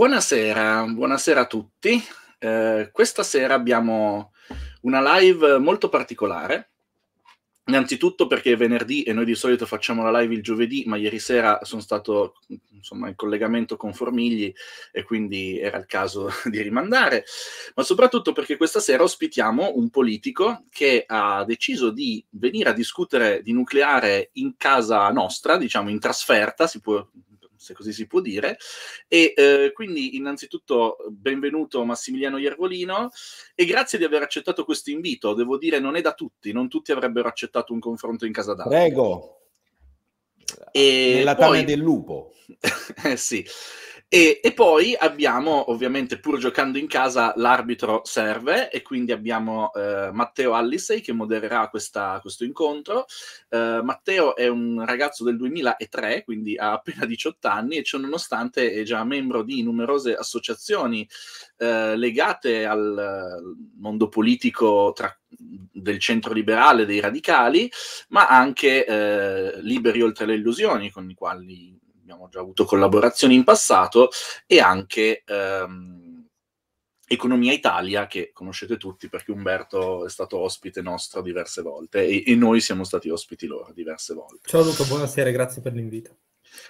Buonasera, buonasera a tutti. Eh, questa sera abbiamo una live molto particolare. Innanzitutto perché è venerdì e noi di solito facciamo la live il giovedì, ma ieri sera sono stato insomma, in collegamento con Formigli e quindi era il caso di rimandare, ma soprattutto perché questa sera ospitiamo un politico che ha deciso di venire a discutere di nucleare in casa nostra, diciamo in trasferta, si può se così si può dire. E eh, quindi innanzitutto benvenuto Massimiliano Iervolino e grazie di aver accettato questo invito. Devo dire, non è da tutti, non tutti avrebbero accettato un confronto in casa d'arte. Prego. E Nella poi... tana del lupo. eh sì. E, e, poi abbiamo, ovviamente, pur giocando in casa, l'arbitro serve e quindi abbiamo eh, Matteo Allisei che modererà questa, questo incontro. Eh, Matteo è un ragazzo del 2003, quindi ha appena 18 anni e ciononostante è già membro di numerose associazioni eh, legate al mondo politico tra, del centro liberale, dei radicali, ma anche eh, liberi oltre le illusioni con i quali abbiamo già avuto collaborazioni in passato, e anche ehm, Economia Italia, che conoscete tutti perché Umberto è stato ospite nostro diverse volte e, e noi siamo stati ospiti loro diverse volte. Ciao Luca, buonasera, grazie per l'invito.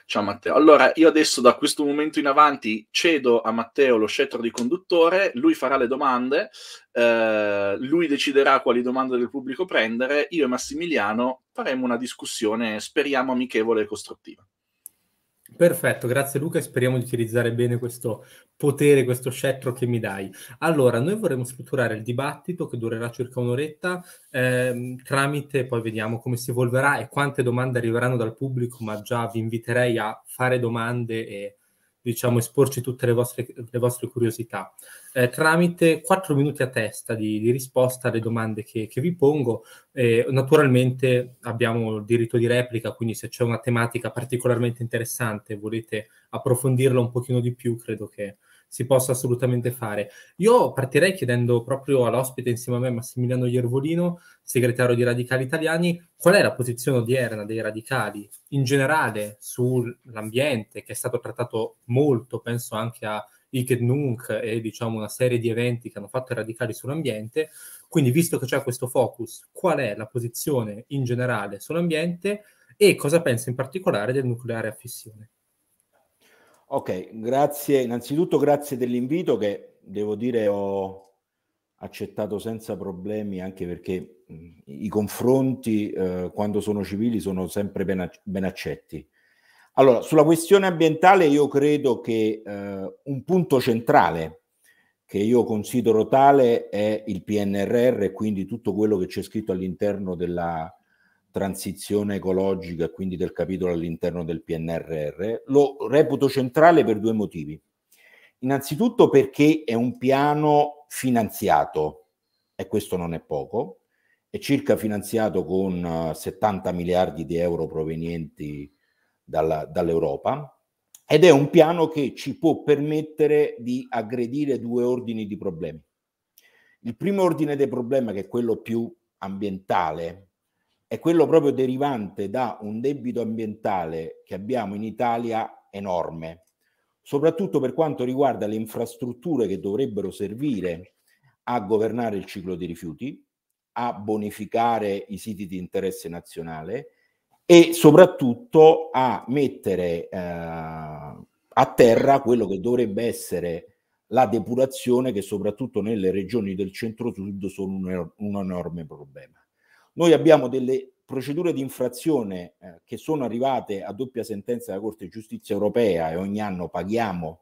Ciao Matteo. Allora, io adesso da questo momento in avanti cedo a Matteo lo scettro di conduttore, lui farà le domande, eh, lui deciderà quali domande del pubblico prendere, io e Massimiliano faremo una discussione, speriamo, amichevole e costruttiva. Perfetto, grazie Luca e speriamo di utilizzare bene questo potere, questo scettro che mi dai. Allora, noi vorremmo strutturare il dibattito che durerà circa un'oretta, ehm, tramite poi vediamo come si evolverà e quante domande arriveranno dal pubblico, ma già vi inviterei a fare domande e diciamo esporci tutte le vostre, le vostre curiosità eh, tramite 4 minuti a testa di, di risposta alle domande che, che vi pongo. Eh, naturalmente abbiamo il diritto di replica, quindi se c'è una tematica particolarmente interessante e volete approfondirla un pochino di più, credo che si possa assolutamente fare. Io partirei chiedendo proprio all'ospite insieme a me Massimiliano Iervolino, segretario di Radicali Italiani, qual è la posizione odierna dei radicali in generale sull'ambiente che è stato trattato molto, penso anche a Iked Nunc e diciamo una serie di eventi che hanno fatto radicali sull'ambiente. Quindi, visto che c'è questo focus, qual è la posizione in generale sull'ambiente e cosa pensa in particolare del nucleare a fissione? Ok, grazie. Innanzitutto grazie dell'invito che devo dire ho accettato senza problemi anche perché i confronti eh, quando sono civili sono sempre ben, ac- ben accetti. Allora, sulla questione ambientale io credo che eh, un punto centrale che io considero tale è il PNRR e quindi tutto quello che c'è scritto all'interno della transizione ecologica, e quindi del capitolo all'interno del PNRR. Lo reputo centrale per due motivi. Innanzitutto perché è un piano finanziato, e questo non è poco, è circa finanziato con 70 eh, miliardi di euro provenienti dalla, dall'Europa ed è un piano che ci può permettere di aggredire due ordini di problemi. Il primo ordine dei problemi, che è quello più ambientale, è quello proprio derivante da un debito ambientale che abbiamo in Italia enorme, soprattutto per quanto riguarda le infrastrutture che dovrebbero servire a governare il ciclo dei rifiuti, a bonificare i siti di interesse nazionale e soprattutto a mettere eh, a terra quello che dovrebbe essere la depurazione che soprattutto nelle regioni del centro-sud sono un, un enorme problema. Noi abbiamo delle procedure di infrazione eh, che sono arrivate a doppia sentenza della Corte di Giustizia europea e ogni anno paghiamo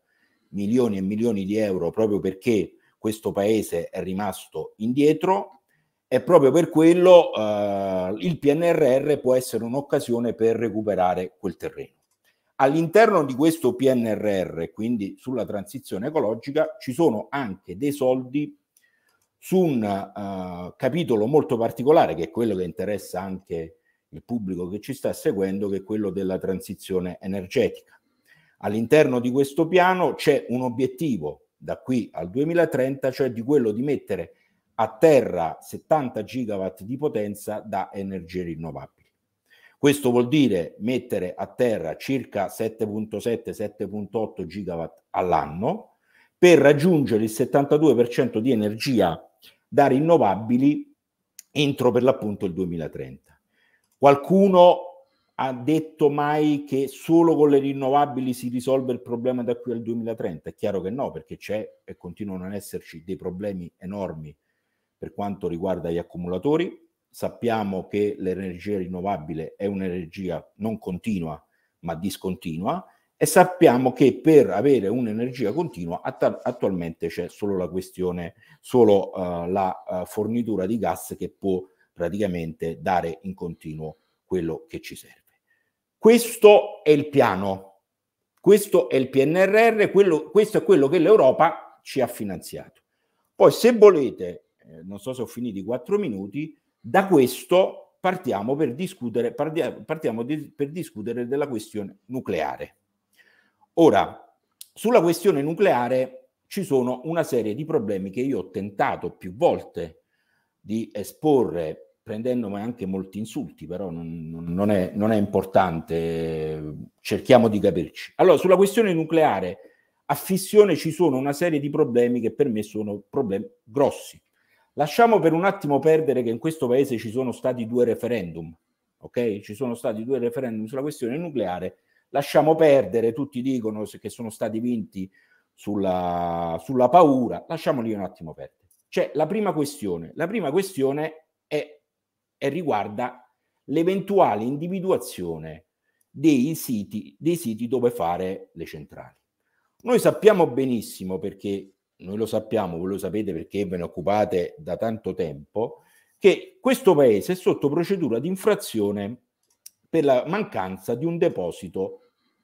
milioni e milioni di euro proprio perché questo paese è rimasto indietro, e proprio per quello eh, il PNRR può essere un'occasione per recuperare quel terreno. All'interno di questo PNRR, quindi sulla transizione ecologica, ci sono anche dei soldi su un uh, capitolo molto particolare, che è quello che interessa anche il pubblico che ci sta seguendo, che è quello della transizione energetica. All'interno di questo piano c'è un obiettivo da qui al 2030, cioè di quello di mettere a terra 70 gigawatt di potenza da energie rinnovabili. Questo vuol dire mettere a terra circa 7.7-7.8 gigawatt all'anno per raggiungere il 72% di energia da rinnovabili entro per l'appunto il 2030. Qualcuno ha detto mai che solo con le rinnovabili si risolve il problema da qui al 2030? È chiaro che no, perché c'è e continuano ad esserci dei problemi enormi per quanto riguarda gli accumulatori, sappiamo che l'energia rinnovabile è un'energia non continua, ma discontinua e sappiamo che per avere un'energia continua att- attualmente c'è solo la questione, solo uh, la uh, fornitura di gas che può praticamente dare in continuo quello che ci serve. Questo è il piano, questo è il PNRR, quello, questo è quello che l'Europa ci ha finanziato. Poi se volete eh, non so se ho finito i quattro minuti, da questo partiamo per discutere, partiamo di, per discutere della questione nucleare. Ora, sulla questione nucleare ci sono una serie di problemi che io ho tentato più volte di esporre, prendendomi anche molti insulti, però non, non, è, non è importante, cerchiamo di capirci. Allora, sulla questione nucleare a fissione ci sono una serie di problemi che per me sono problemi grossi. Lasciamo per un attimo perdere che in questo paese ci sono stati due referendum, ok? Ci sono stati due referendum sulla questione nucleare. Lasciamo perdere, tutti dicono che sono stati vinti sulla, sulla paura, lasciamoli un attimo perdere. C'è cioè, la prima questione. La prima questione è, è riguarda l'eventuale individuazione dei siti, dei siti dove fare le centrali. Noi sappiamo benissimo perché noi lo sappiamo, voi lo sapete perché ve ne occupate da tanto tempo, che questo paese è sotto procedura di infrazione per la mancanza di un deposito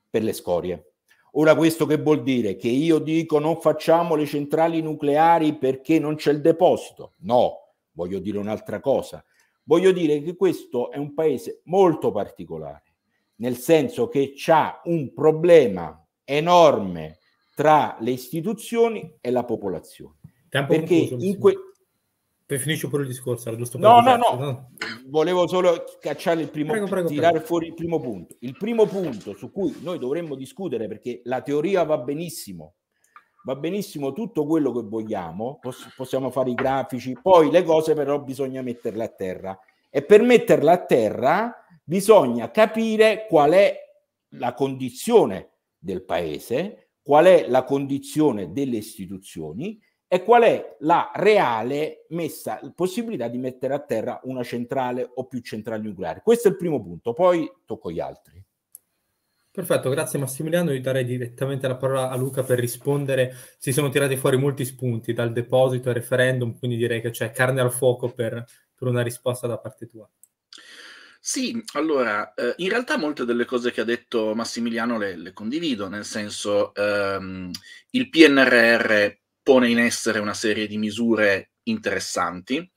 per le scorie. Ora questo che vuol dire? Che io dico non facciamo le centrali nucleari perché non c'è il deposito? No, voglio dire un'altra cosa. Voglio dire che questo è un paese molto particolare, nel senso che c'ha un problema enorme tra le istituzioni e la popolazione. Tempo Perché concluso, in que- poi finisci pure il discorso, era giusto no, no, no, no, volevo solo cacciare il primo prego, prego, tirare prego. fuori il primo punto. Il primo punto su cui noi dovremmo discutere perché la teoria va benissimo. Va benissimo tutto quello che vogliamo, poss- possiamo fare i grafici, poi le cose però bisogna metterle a terra e per metterle a terra bisogna capire qual è la condizione del paese, qual è la condizione delle istituzioni e qual è la reale messa, possibilità di mettere a terra una centrale o più centrali nucleari. Questo è il primo punto, poi tocco gli altri. Perfetto, grazie Massimiliano. Io darei direttamente la parola a Luca per rispondere. Si sono tirati fuori molti spunti dal deposito al referendum, quindi direi che c'è carne al fuoco per, per una risposta da parte tua. Sì, allora, eh, in realtà molte delle cose che ha detto Massimiliano le, le condivido, nel senso ehm, il PNRR pone in essere una serie di misure interessanti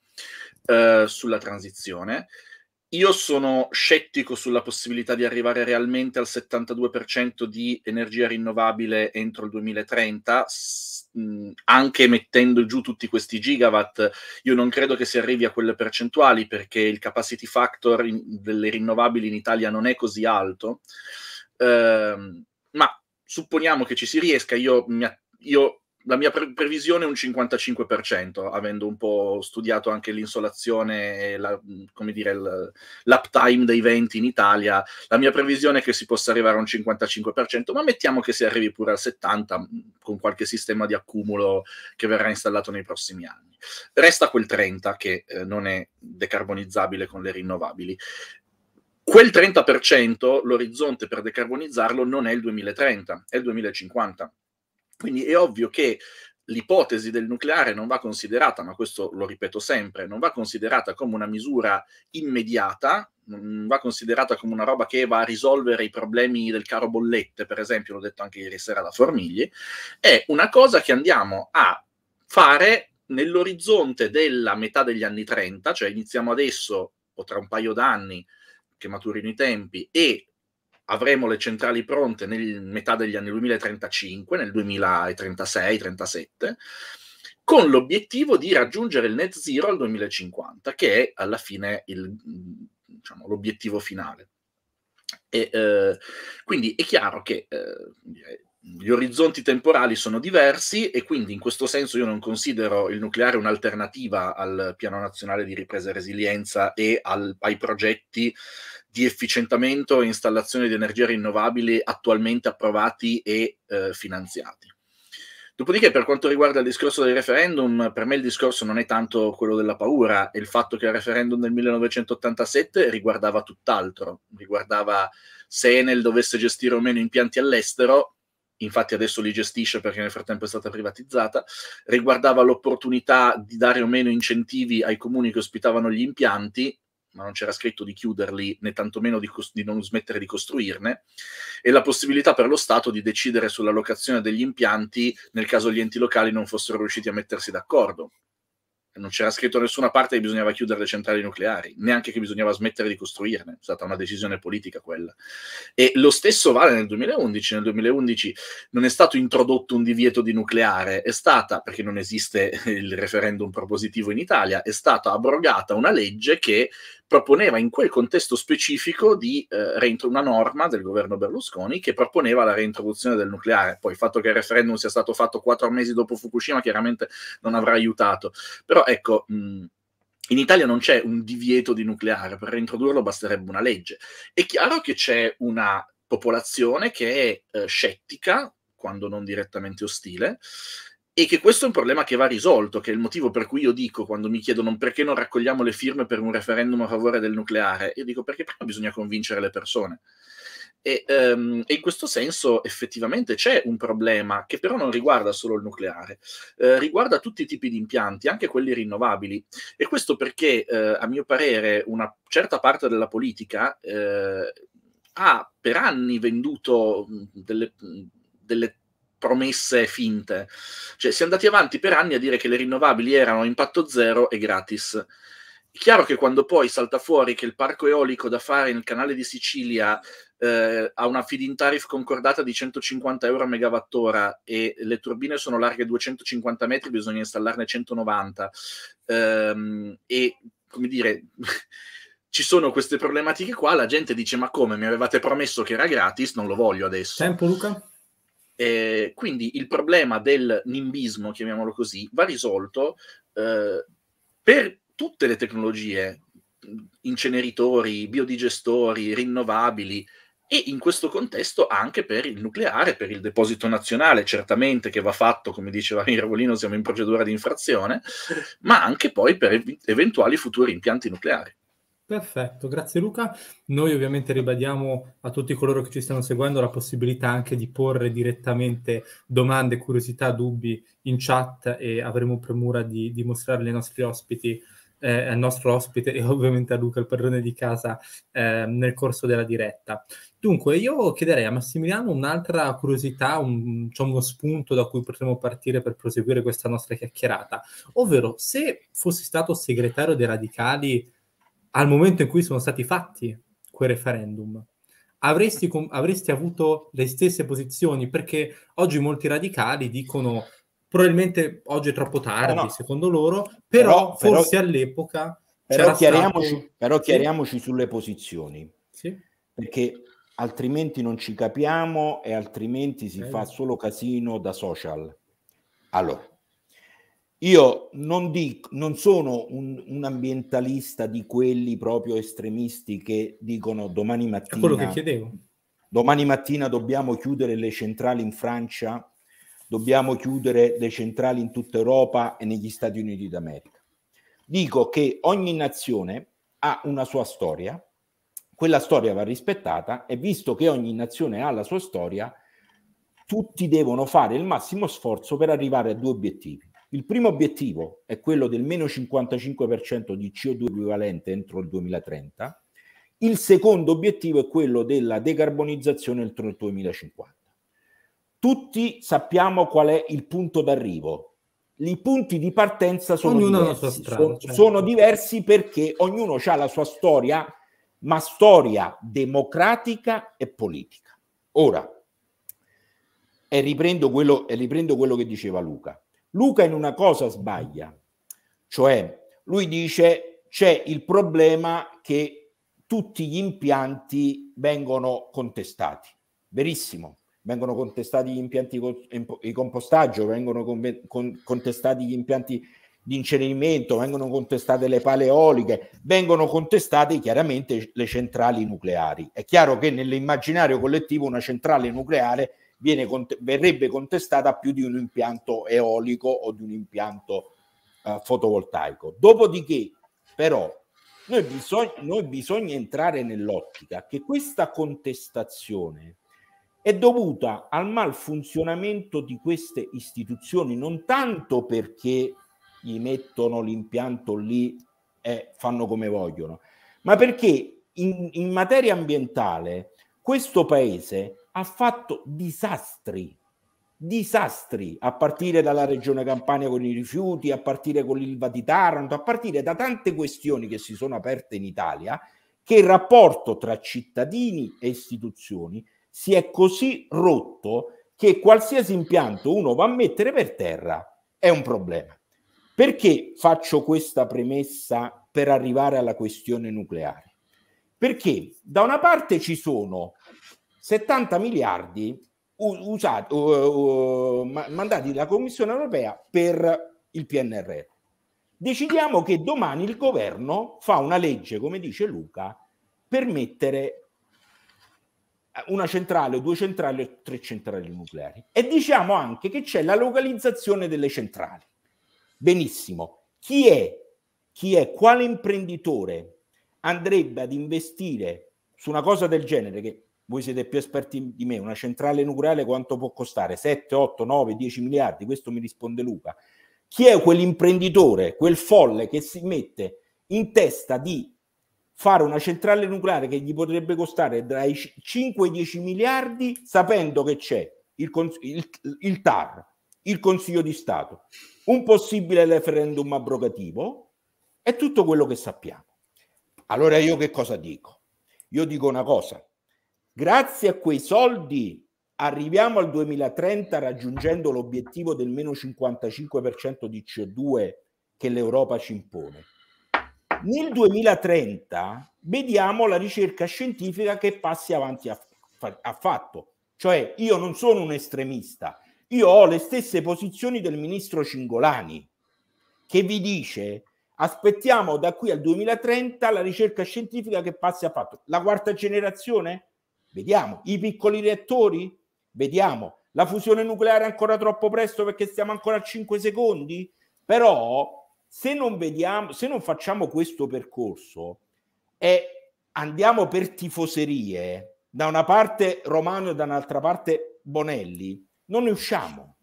eh, sulla transizione. Io sono scettico sulla possibilità di arrivare realmente al 72% di energia rinnovabile entro il 2030 anche mettendo giù tutti questi gigawatt, io non credo che si arrivi a quelle percentuali perché il capacity factor in, delle rinnovabili in Italia non è così alto. Eh, ma supponiamo che ci si riesca, io, mi, io la mia pre- previsione è un 55%, avendo un po' studiato anche l'insolazione e la, dire, il, l'uptime dei venti in Italia. La mia previsione è che si possa arrivare a un 55%, ma mettiamo che si arrivi pure al 70% mm, con qualche sistema di accumulo che verrà installato nei prossimi anni. Resta quel 30% che eh, non è decarbonizzabile con le rinnovabili quel 30% l'orizzonte per decarbonizzarlo non è il 2030, è il 2050. Quindi è ovvio che l'ipotesi del nucleare non va considerata, ma questo lo ripeto sempre, non va considerata come una misura immediata, non va considerata come una roba che va a risolvere i problemi del caro bollette, per esempio, l'ho detto anche ieri sera da Formigli, è una cosa che andiamo a fare nell'orizzonte della metà degli anni 30, cioè iniziamo adesso o tra un paio d'anni che maturino i tempi e avremo le centrali pronte nel metà degli anni 2035, nel 2036-37, con l'obiettivo di raggiungere il net zero al 2050, che è alla fine il, diciamo, l'obiettivo finale. E, eh, quindi è chiaro che eh, gli orizzonti temporali sono diversi e quindi in questo senso io non considero il nucleare un'alternativa al piano nazionale di ripresa e resilienza e al, ai progetti di efficientamento e installazione di energie rinnovabili attualmente approvati e eh, finanziati. Dopodiché, per quanto riguarda il discorso del referendum, per me il discorso non è tanto quello della paura, è il fatto che il referendum del 1987 riguardava tutt'altro, riguardava se Enel dovesse gestire o meno impianti all'estero, infatti adesso li gestisce perché nel frattempo è stata privatizzata, riguardava l'opportunità di dare o meno incentivi ai comuni che ospitavano gli impianti, ma non c'era scritto di chiuderli né tantomeno di, cos- di non smettere di costruirne, e la possibilità per lo Stato di decidere sulla locazione degli impianti nel caso gli enti locali non fossero riusciti a mettersi d'accordo. Non c'era scritto da nessuna parte che bisognava chiudere le centrali nucleari, neanche che bisognava smettere di costruirne, è stata una decisione politica quella. E lo stesso vale nel 2011, nel 2011 non è stato introdotto un divieto di nucleare, è stata, perché non esiste il referendum propositivo in Italia, è stata abrogata una legge che proponeva in quel contesto specifico di eh, reintro- una norma del governo Berlusconi che proponeva la reintroduzione del nucleare. Poi il fatto che il referendum sia stato fatto quattro mesi dopo Fukushima chiaramente non avrà aiutato. Però ecco... Mh, in Italia non c'è un divieto di nucleare, per reintrodurlo basterebbe una legge. È chiaro che c'è una popolazione che è eh, scettica, quando non direttamente ostile, e che questo è un problema che va risolto, che è il motivo per cui io dico quando mi chiedono perché non raccogliamo le firme per un referendum a favore del nucleare, io dico perché prima bisogna convincere le persone. E, um, e in questo senso effettivamente c'è un problema che però non riguarda solo il nucleare, eh, riguarda tutti i tipi di impianti, anche quelli rinnovabili. E questo perché, eh, a mio parere, una certa parte della politica eh, ha per anni venduto mm, delle, mm, delle promesse finte. Cioè, si è andati avanti per anni a dire che le rinnovabili erano a impatto zero e gratis. È chiaro che quando poi salta fuori che il parco eolico da fare nel canale di Sicilia eh, ha una feed-in tariff concordata di 150 euro a megawattora e le turbine sono larghe 250 metri, bisogna installarne 190. Ehm, e, come dire... ci sono queste problematiche qua, la gente dice ma come mi avevate promesso che era gratis, non lo voglio adesso. Tempo Luca? Eh, quindi il problema del nimbismo, chiamiamolo così, va risolto eh, per tutte le tecnologie, inceneritori, biodigestori, rinnovabili, e in questo contesto anche per il nucleare, per il deposito nazionale, certamente che va fatto, come diceva Miravolino, siamo in procedura di infrazione, ma anche poi per eventuali futuri impianti nucleari. Perfetto, grazie Luca. Noi ovviamente ribadiamo a tutti coloro che ci stanno seguendo la possibilità anche di porre direttamente domande, curiosità, dubbi in chat e avremo premura di, di mostrarle ai nostri ospiti, eh, al nostro ospite e ovviamente a Luca, il padrone di casa, eh, nel corso della diretta. Dunque, io chiederei a Massimiliano un'altra curiosità, un, cioè uno spunto da cui potremmo partire per proseguire questa nostra chiacchierata, ovvero se fossi stato segretario dei radicali al momento in cui sono stati fatti quei referendum, avresti, com- avresti avuto le stesse posizioni? Perché oggi molti radicali dicono probabilmente oggi è troppo tardi, no, secondo loro, però, però forse però, all'epoca... Però chiariamoci, stato... però chiariamoci, sulle posizioni, sì? perché altrimenti non ci capiamo e altrimenti si eh. fa solo casino da social. Allora, io non, dico, non sono un, un, ambientalista di quelli proprio estremisti che dicono domani mattina... quello che chiedevo. Domani mattina dobbiamo chiudere le centrali in Francia, dobbiamo chiudere le centrali in tutta Europa e negli Stati Uniti d'America. Dico che ogni nazione ha una sua storia, quella storia va rispettata e visto che ogni nazione ha la sua storia, tutti devono fare il massimo sforzo per arrivare a due obiettivi il primo obiettivo è quello del meno 55% di CO2 equivalente entro il 2030. Il secondo obiettivo è quello della decarbonizzazione entro il 2050. Tutti sappiamo qual è il punto d'arrivo. I punti di partenza sono, diversi, strada, sono, certo. sono diversi perché ognuno ha la sua storia, ma storia democratica e politica. Ora, e riprendo quello, e riprendo quello che diceva Luca Luca in una cosa sbaglia, cioè lui dice c'è il problema che tutti gli impianti vengono contestati. Verissimo, vengono contestati gli impianti di compostaggio, vengono contestati gli impianti di incenerimento, vengono contestate le pale eoliche, vengono contestate chiaramente le centrali nucleari. È chiaro che nell'immaginario collettivo una centrale nucleare viene, verrebbe contestata più di un impianto eolico o di un impianto eh, fotovoltaico. Dopodiché, però, noi, bisog- noi bisogna entrare nell'ottica che questa contestazione è dovuta al malfunzionamento di queste istituzioni, non tanto perché gli mettono l'impianto lì e fanno come vogliono, ma perché in, in materia ambientale questo paese ha fatto disastri, disastri, a partire dalla regione Campania con i rifiuti, a partire con l'Ilva di Taranto, a partire da tante questioni che si sono aperte in Italia, che il rapporto tra cittadini e istituzioni si è così rotto che qualsiasi impianto uno va a mettere per terra è un problema. Perché faccio questa premessa per arrivare alla questione nucleare? Perché da una parte ci sono 70 miliardi usati, uh, uh, mandati dalla Commissione europea per il PNR. Decidiamo che domani il governo fa una legge, come dice Luca, per mettere eh, una centrale, due centrali o tre centrali nucleari. E diciamo anche che c'è la localizzazione delle centrali. Benissimo. Chi è, chi è, quale imprenditore andrebbe ad investire su una cosa del genere che voi siete più esperti di me, una centrale nucleare quanto può costare? 7, 8, 9, 10 miliardi? Questo mi risponde Luca. Chi è quell'imprenditore, quel folle che si mette in testa di fare una centrale nucleare che gli potrebbe costare dai 5 ai 10 miliardi sapendo che c'è il, il, il TAR, il Consiglio di Stato, un possibile referendum abrogativo e tutto quello che sappiamo. Allora io che cosa dico? Io dico una cosa, Grazie a quei soldi arriviamo al 2030 raggiungendo l'obiettivo del meno 55% di CO2 che l'Europa ci impone. Nel 2030 vediamo la ricerca scientifica che passi avanti ha, fatto. Cioè io non sono un estremista, io ho le stesse posizioni del ministro Cingolani che vi dice aspettiamo da qui al 2030 la ricerca scientifica che passi a fatto. La quarta generazione? Vediamo. I piccoli reattori? Vediamo. La fusione nucleare è ancora troppo presto perché stiamo ancora a 5 secondi? Però se non vediamo, se non facciamo questo percorso e andiamo per tifoserie, da una parte Romano e da un'altra parte Bonelli, non ne usciamo.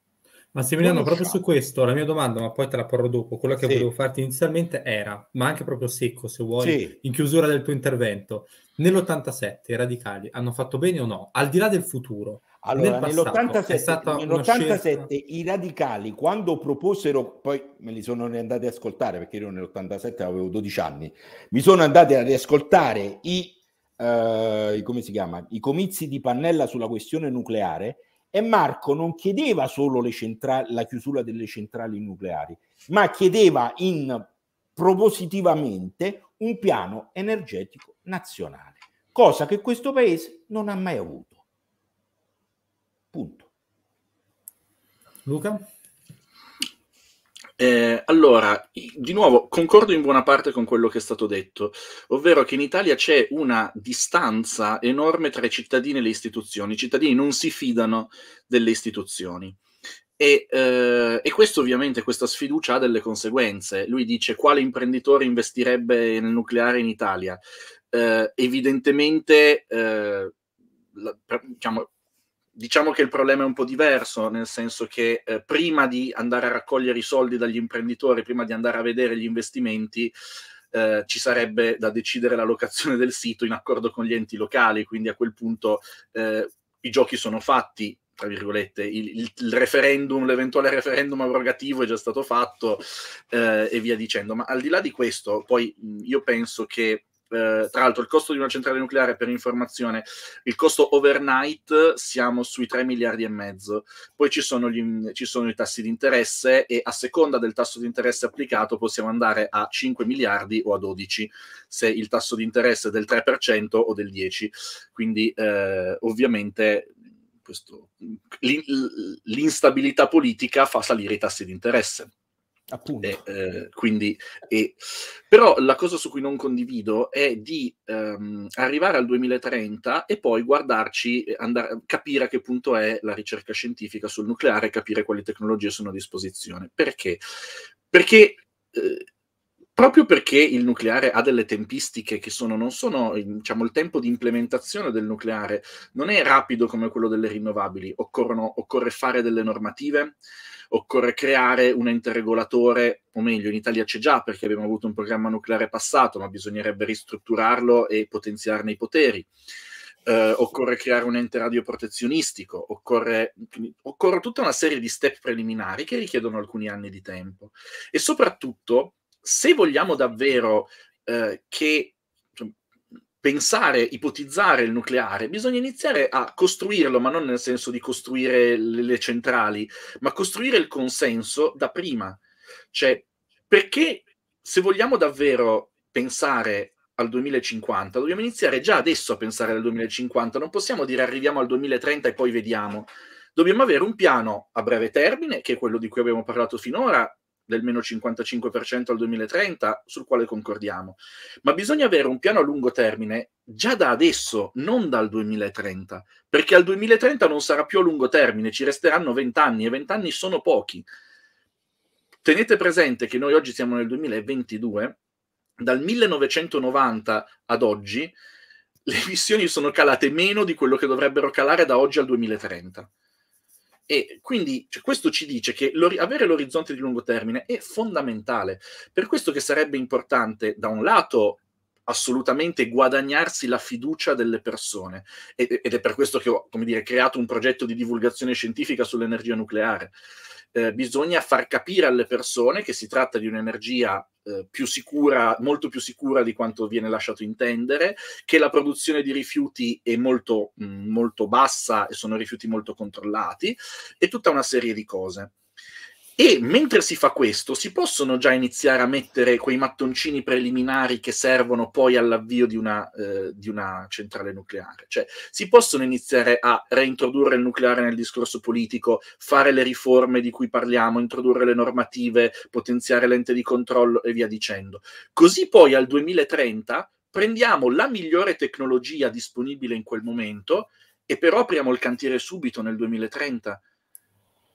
Massimiliano, proprio su questo, la mia domanda, ma poi te la porrò dopo, quella che sì. volevo farti inizialmente era, ma anche proprio secco se vuoi, sì. in chiusura del tuo intervento, nell'87 i radicali hanno fatto bene o no? Al di là del futuro, allora, nel passato, è nell'87, nell'87 i radicali quando proposero, poi me li sono andati ad ascoltare perché io nell'87 avevo 12 anni, mi sono andati a riascoltare i, eh, come si chiama, i comizi di Pannella sulla questione nucleare e Marco non chiedeva solo le centrali, la chiusura delle centrali nucleari, ma chiedeva in, propositivamente un piano energetico nazionale, cosa che questo paese non ha mai avuto. Punto. Luca? Eh, allora, di nuovo, concordo in buona parte con quello che è stato detto, ovvero che in Italia c'è una distanza enorme tra i cittadini e le istituzioni. I cittadini non si fidano delle istituzioni. E, eh, e questo ovviamente, questa sfiducia ha delle conseguenze. Lui dice quale imprenditore investirebbe nel nucleare in Italia. Eh, evidentemente, eh, la, diciamo, diciamo che il problema è un po' diverso, nel senso che eh, prima di andare a raccogliere i soldi dagli imprenditori, prima di andare a vedere gli investimenti, eh, ci sarebbe da decidere la locazione del sito in accordo con gli enti locali, quindi a quel punto eh, i giochi sono fatti, tra virgolette, il, il, il, referendum, l'eventuale referendum abrogativo è già stato fatto eh, e via dicendo. Ma al di là di questo, poi io penso che eh, tra l'altro il costo di una centrale nucleare per informazione, il costo overnight siamo sui 3 miliardi e mezzo, poi ci sono, gli, ci sono i tassi di interesse e a seconda del tasso di interesse applicato possiamo andare a 5 miliardi o a 12 se il tasso di interesse è del 3% o del 10%, quindi eh, ovviamente questo, l'instabilità politica fa salire i tassi di interesse Appunto. E, eh, eh, quindi, e... però la cosa su cui non condivido è di ehm, arrivare al 2030 e poi guardarci, andare, capire a che punto è la ricerca scientifica sul nucleare, e capire quali tecnologie sono a disposizione. Perché? Perché eh, proprio perché il nucleare ha delle tempistiche che sono, non sono, diciamo, il tempo di implementazione del nucleare non è rapido come quello delle rinnovabili, Occorrono, occorre fare delle normative, occorre creare un ente regolatore, o meglio, in Italia c'è già perché abbiamo avuto un programma nucleare passato, ma bisognerebbe ristrutturarlo e potenziarne i poteri. Eh, occorre creare un ente radioprotezionistico, occorre, occorre tutta una serie di step preliminari che richiedono alcuni anni di tempo. E soprattutto, se vogliamo davvero eh, che pensare, ipotizzare il nucleare, bisogna iniziare a costruirlo, ma non nel senso di costruire le centrali, ma costruire il consenso da prima. Cioè, perché se vogliamo davvero pensare al 2050, dobbiamo iniziare già adesso a pensare al 2050, non possiamo dire arriviamo al 2030 e poi vediamo. Dobbiamo avere un piano a breve termine, che è quello di cui abbiamo parlato finora, del meno 55% al 2030, sul quale concordiamo, ma bisogna avere un piano a lungo termine già da adesso, non dal 2030, perché al 2030 non sarà più a lungo termine, ci resteranno 20 anni e 20 anni sono pochi. Tenete presente che noi oggi siamo nel 2022, dal 1990 ad oggi le emissioni sono calate meno di quello che dovrebbero calare da oggi al 2030. E quindi cioè, questo ci dice che l'ori- avere l'orizzonte di lungo termine è fondamentale. Per questo che sarebbe importante, da un lato, assolutamente guadagnarsi la fiducia delle persone. Ed, è per questo che ho dire, creato un progetto di divulgazione scientifica sull'energia nucleare. Eh, bisogna far capire alle persone che si tratta di un'energia eh, più sicura, molto più sicura di quanto viene lasciato intendere, che la produzione di rifiuti è molto, mh, mm, molto bassa e sono rifiuti molto controllati, e tutta una serie di cose. E mentre si fa questo, si possono già iniziare a mettere quei mattoncini preliminari che servono poi all'avvio di una, eh, di una, centrale nucleare. Cioè, si possono iniziare a reintrodurre il nucleare nel discorso politico, fare le riforme di cui parliamo, introdurre le normative, potenziare l'ente di controllo e via dicendo. Così poi al 2030 prendiamo la migliore tecnologia disponibile in quel momento e però apriamo il cantiere subito nel 2030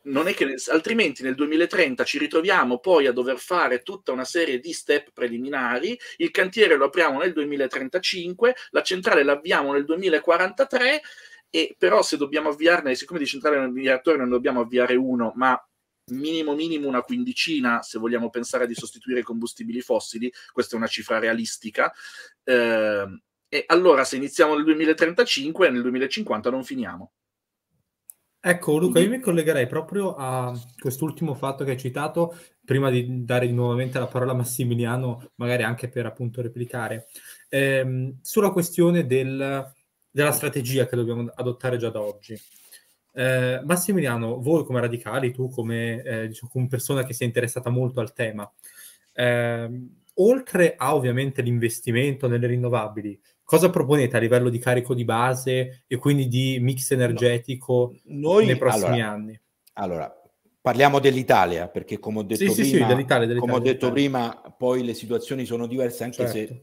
non è che altrimenti nel 2030 ci ritroviamo poi a dover fare tutta una serie di step preliminari, il cantiere lo apriamo nel 2035, la centrale l'avviamo nel 2043 e però se dobbiamo avviarne, siccome di centrale di reattori non dobbiamo avviare uno, ma minimo minimo una quindicina se vogliamo pensare di sostituire i combustibili fossili, questa è una cifra realistica, eh, e allora se iniziamo nel 2035 nel 2050 non finiamo. Ecco Luca, io mi collegherei proprio a quest'ultimo fatto che hai citato, prima di dare nuovamente la parola a Massimiliano, magari anche per appunto replicare, ehm, sulla questione del, della strategia che dobbiamo adottare già da oggi. Eh, Massimiliano, voi come radicali, tu come, eh, diciamo, come persona che si è interessata molto al tema, ehm, oltre a ovviamente l'investimento nelle rinnovabili, cosa proponete a livello di carico di base e quindi di mix energetico no. Noi, nei prossimi allora, anni? Allora, parliamo dell'Italia, perché come ho detto, sì, prima, sì, sì, dell'Italia, dell'Italia, come ho detto prima, poi le situazioni sono diverse, anche certo. se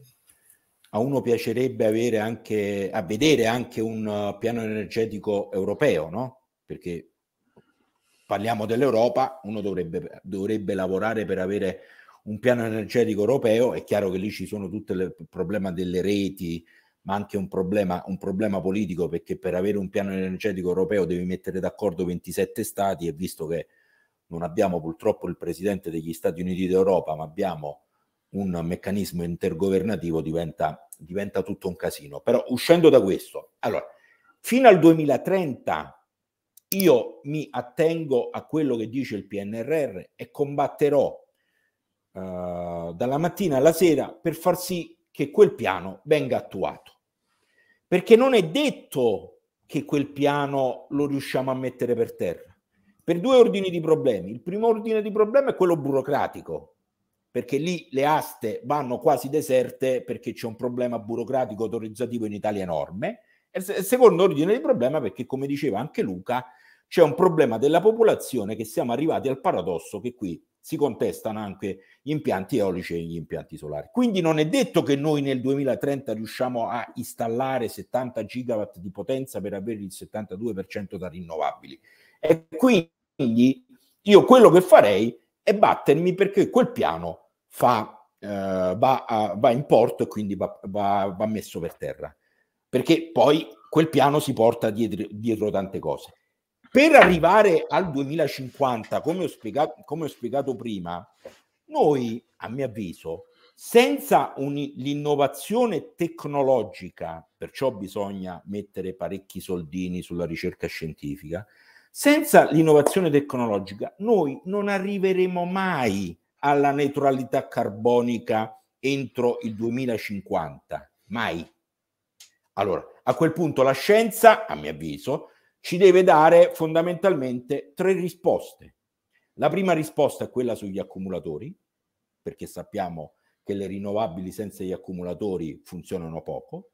a uno piacerebbe avere anche, a vedere anche un uh, piano energetico europeo, no? Perché parliamo dell'Europa, uno dovrebbe, dovrebbe lavorare per avere un piano energetico europeo, è chiaro che lì ci sono tutto il problema delle reti, ma anche un problema, un problema, politico, perché per avere un piano energetico europeo devi mettere d'accordo 27 stati e visto che non abbiamo purtroppo il presidente degli Stati Uniti d'Europa, ma abbiamo un meccanismo intergovernativo, diventa, diventa tutto un casino. Però uscendo da questo, allora, fino al 2030 io mi attengo a quello che dice il PNRR e combatterò eh, dalla mattina alla sera per far sì che quel piano venga attuato. Perché non è detto che quel piano lo riusciamo a mettere per terra. Per due ordini di problemi. Il primo ordine di problema è quello burocratico, perché lì le aste vanno quasi deserte perché c'è un problema burocratico autorizzativo in Italia enorme. E il secondo ordine di problema perché, come diceva anche Luca, c'è un problema della popolazione che siamo arrivati al paradosso che qui si contestano anche gli impianti eolici e gli impianti solari. Quindi non è detto che noi nel 2030 riusciamo a installare 70 gigawatt di potenza per avere il 72% da rinnovabili. E quindi io quello che farei è battermi perché quel piano fa, eh, va, a, va, in porto e quindi va, va, va, messo per terra. Perché poi quel piano si porta dietro, dietro tante cose. Per arrivare al 2050, come ho, spiegato, come ho spiegato prima, noi, a mio avviso, senza un, l'innovazione tecnologica, perciò bisogna mettere parecchi soldini sulla ricerca scientifica, senza l'innovazione tecnologica noi non arriveremo mai alla neutralità carbonica entro il 2050, mai. Allora, a quel punto la scienza, a mio avviso, ci deve dare fondamentalmente tre risposte. La prima risposta è quella sugli accumulatori, perché sappiamo che le rinnovabili senza gli accumulatori funzionano poco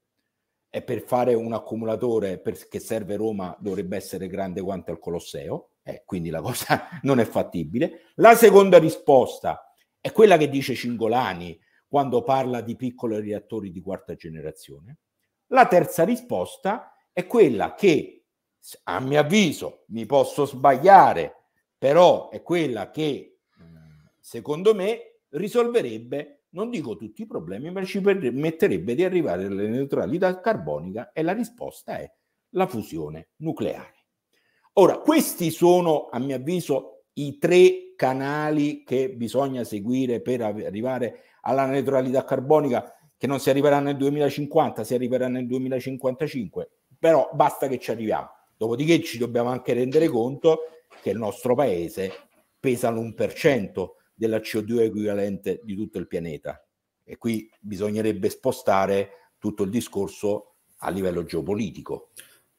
e per fare un accumulatore per, che serve Roma dovrebbe essere grande quanto il Colosseo, eh, quindi la cosa non è fattibile. La seconda risposta è quella che dice Cingolani quando parla di piccoli reattori di quarta generazione. La terza risposta è quella che a mio avviso mi posso sbagliare, però è quella che eh, secondo me risolverebbe, non dico tutti i problemi, ma ci permetterebbe di arrivare alla neutralità carbonica e la risposta è la fusione nucleare. Ora, questi sono, a mio avviso, i tre canali che bisogna seguire per arrivare alla neutralità carbonica, che non si arriverà nel 2050, si arriverà nel 2055, però basta che ci arriviamo. Dopodiché ci dobbiamo anche rendere conto che il nostro paese pesa l'1% della CO2 equivalente di tutto il pianeta e qui bisognerebbe spostare tutto il discorso a livello geopolitico.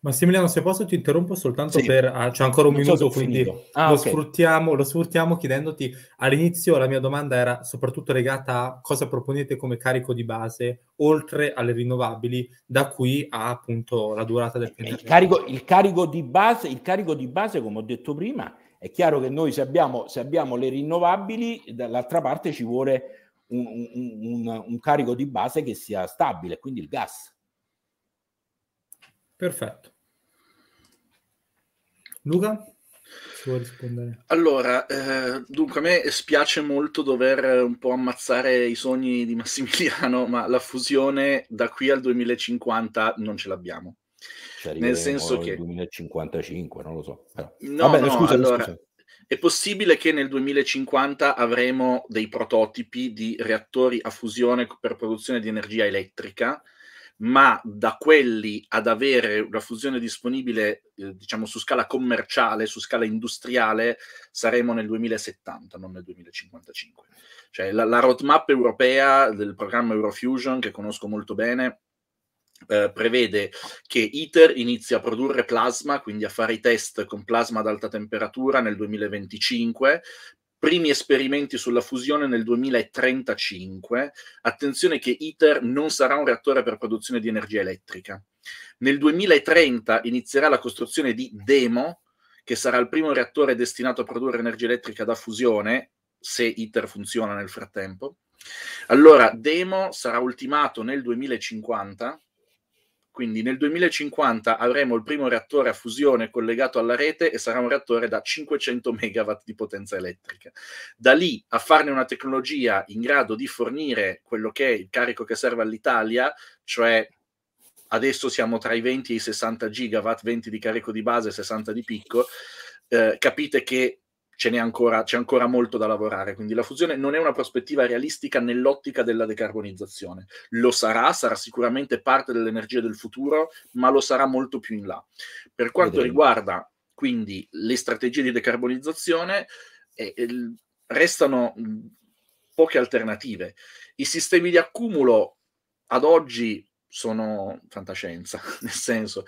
Massimiliano, se posso ti interrompo soltanto sì. per... Ah, c'è ancora un non minuto, quindi ah, lo, okay. sfruttiamo, lo, sfruttiamo, chiedendoti... All'inizio la mia domanda era soprattutto legata a cosa proponete come carico di base, oltre alle rinnovabili, da qui a appunto la durata del eh, piano. Il, il carico, di base, il carico di base, come ho detto prima, è chiaro che noi se abbiamo, se abbiamo le rinnovabili, dall'altra parte ci vuole un, un, un, un carico di base che sia stabile, quindi il gas. Perfetto. Luca? Allora, eh, dunque a me spiace molto dover eh, un po' ammazzare i sogni di Massimiliano, ma la fusione da qui al 2050 non ce l'abbiamo. Nel senso che... 2055, non lo so. Però... No, Vabbè, no, scusa, allora, scusa. È possibile che nel 2050 avremo dei prototipi di reattori a fusione per produzione di energia elettrica ma da quelli ad avere una fusione disponibile, eh, diciamo, su scala commerciale, su scala industriale, saremo nel 2070, non nel 2055. Cioè la, la roadmap europea del programma Eurofusion, che conosco molto bene, eh, prevede che ITER inizi a produrre plasma, quindi a fare i test con plasma ad alta temperatura nel 2025, primi esperimenti sulla fusione nel 2035. Attenzione che ITER non sarà un reattore per produzione di energia elettrica. Nel 2030 inizierà la costruzione di Demo, che sarà il primo reattore destinato a produrre energia elettrica da fusione, se ITER funziona nel frattempo. Allora, Demo sarà ultimato nel 2050 quindi nel 2050 avremo il primo reattore a fusione collegato alla rete e sarà un reattore da 500 MW di potenza elettrica. Da lì a farne una tecnologia in grado di fornire quello che è il carico che serve all'Italia, cioè adesso siamo tra i 20 e i 60 gigawatt, 20 di carico di base e 60 di picco, eh, capite che c'è ancora, ancora molto da lavorare, quindi la fusione non è una prospettiva realistica nell'ottica della decarbonizzazione. Lo sarà, sarà sicuramente parte dell'energia del futuro, ma lo sarà molto più in là. Per quanto Vedremo. riguarda quindi le strategie di decarbonizzazione, eh, eh, restano mm, poche alternative. I sistemi di accumulo ad oggi sono fantascienza, nel senso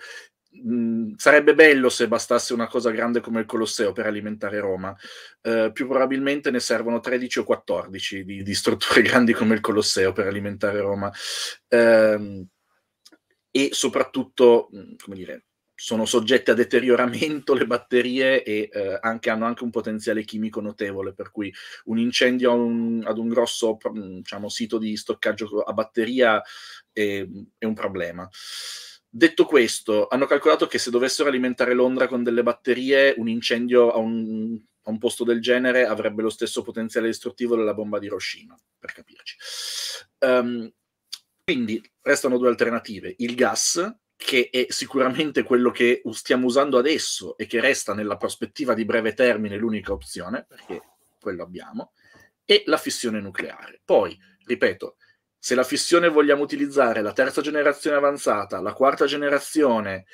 mh, mm, sarebbe bello se bastasse una cosa grande come il Colosseo per alimentare Roma, eh, più probabilmente ne servono 13 o 14 di, di, strutture grandi come il Colosseo per alimentare Roma. Eh, e soprattutto, mm, come dire, sono soggette a deterioramento le batterie e eh, anche, hanno anche un potenziale chimico notevole, per cui un incendio un, ad un grosso mm, diciamo, sito di stoccaggio a batteria è, è un problema. Detto questo, hanno calcolato che se dovessero alimentare Londra con delle batterie, un incendio a un, a un posto del genere avrebbe lo stesso potenziale distruttivo della bomba di Hiroshima, per capirci. Um, quindi restano due alternative, il gas, che è sicuramente quello che stiamo usando adesso e che resta nella prospettiva di breve termine l'unica opzione, perché quello abbiamo, e la fissione nucleare. Poi, ripeto, se la fissione vogliamo utilizzare la terza generazione avanzata, la quarta generazione,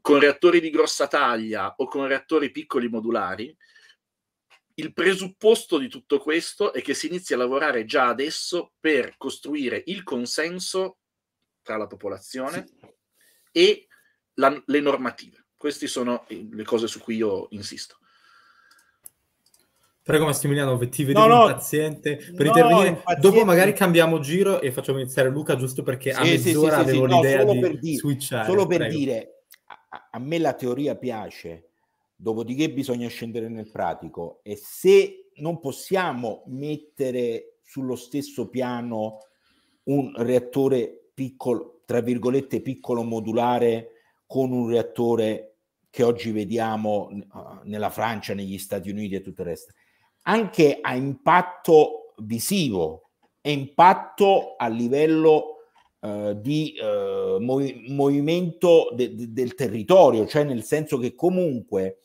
con reattori di grossa taglia o con reattori piccoli modulari, il presupposto di tutto questo è che si inizi a lavorare già adesso per costruire il consenso tra la popolazione sì. e la, le normative. Queste sono le cose su cui io insisto. Prego Massimiliano, ti vedo no, no, impaziente per no, intervenire. Impaziente. Dopo magari cambiamo giro e facciamo iniziare Luca giusto perché a sì, mezz'ora sì, sì, avevo l'idea no, di switchare. Solo per prego. dire, a, a me la teoria piace, dopodiché bisogna scendere nel pratico e se non possiamo mettere sullo stesso piano un reattore piccolo, tra virgolette piccolo modulare con un reattore che oggi vediamo nella Francia, negli Stati Uniti e tutto il resto anche a impatto visivo e impatto a livello eh, di eh, mov- movimento de- de- del territorio, cioè nel senso che comunque,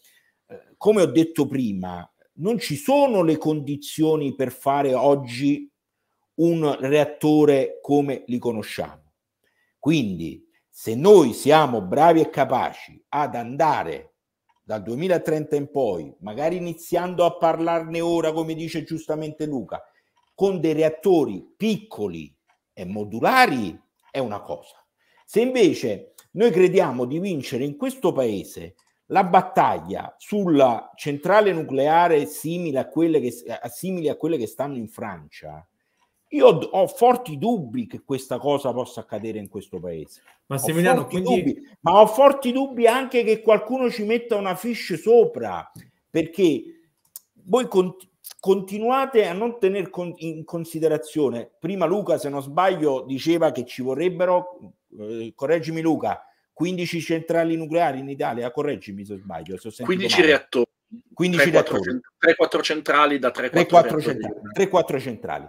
eh, come ho detto prima, non ci sono le condizioni per fare oggi un reattore come li conosciamo. Quindi, se noi siamo bravi e capaci ad andare dal 2030 in poi, magari iniziando a parlarne ora, come dice giustamente Luca, con dei reattori piccoli e modulari è una cosa. Se invece noi crediamo di vincere in questo paese la battaglia sulla centrale nucleare simile a quelle che, simile a quelle che stanno in Francia, io ho forti dubbi che questa cosa possa accadere in questo paese. Massimiliano, ho quindi... dubbi, ma ho forti dubbi anche che qualcuno ci metta una fish sopra, perché voi cont- continuate a non tenere con- in considerazione, prima Luca se non sbaglio diceva che ci vorrebbero, eh, correggimi Luca, 15 centrali nucleari in Italia, correggimi se sbaglio. Se 15 male. reattori. 15 3-4 reattori. 3-4 centrali da 3-4 reattori. 3-4 centrali.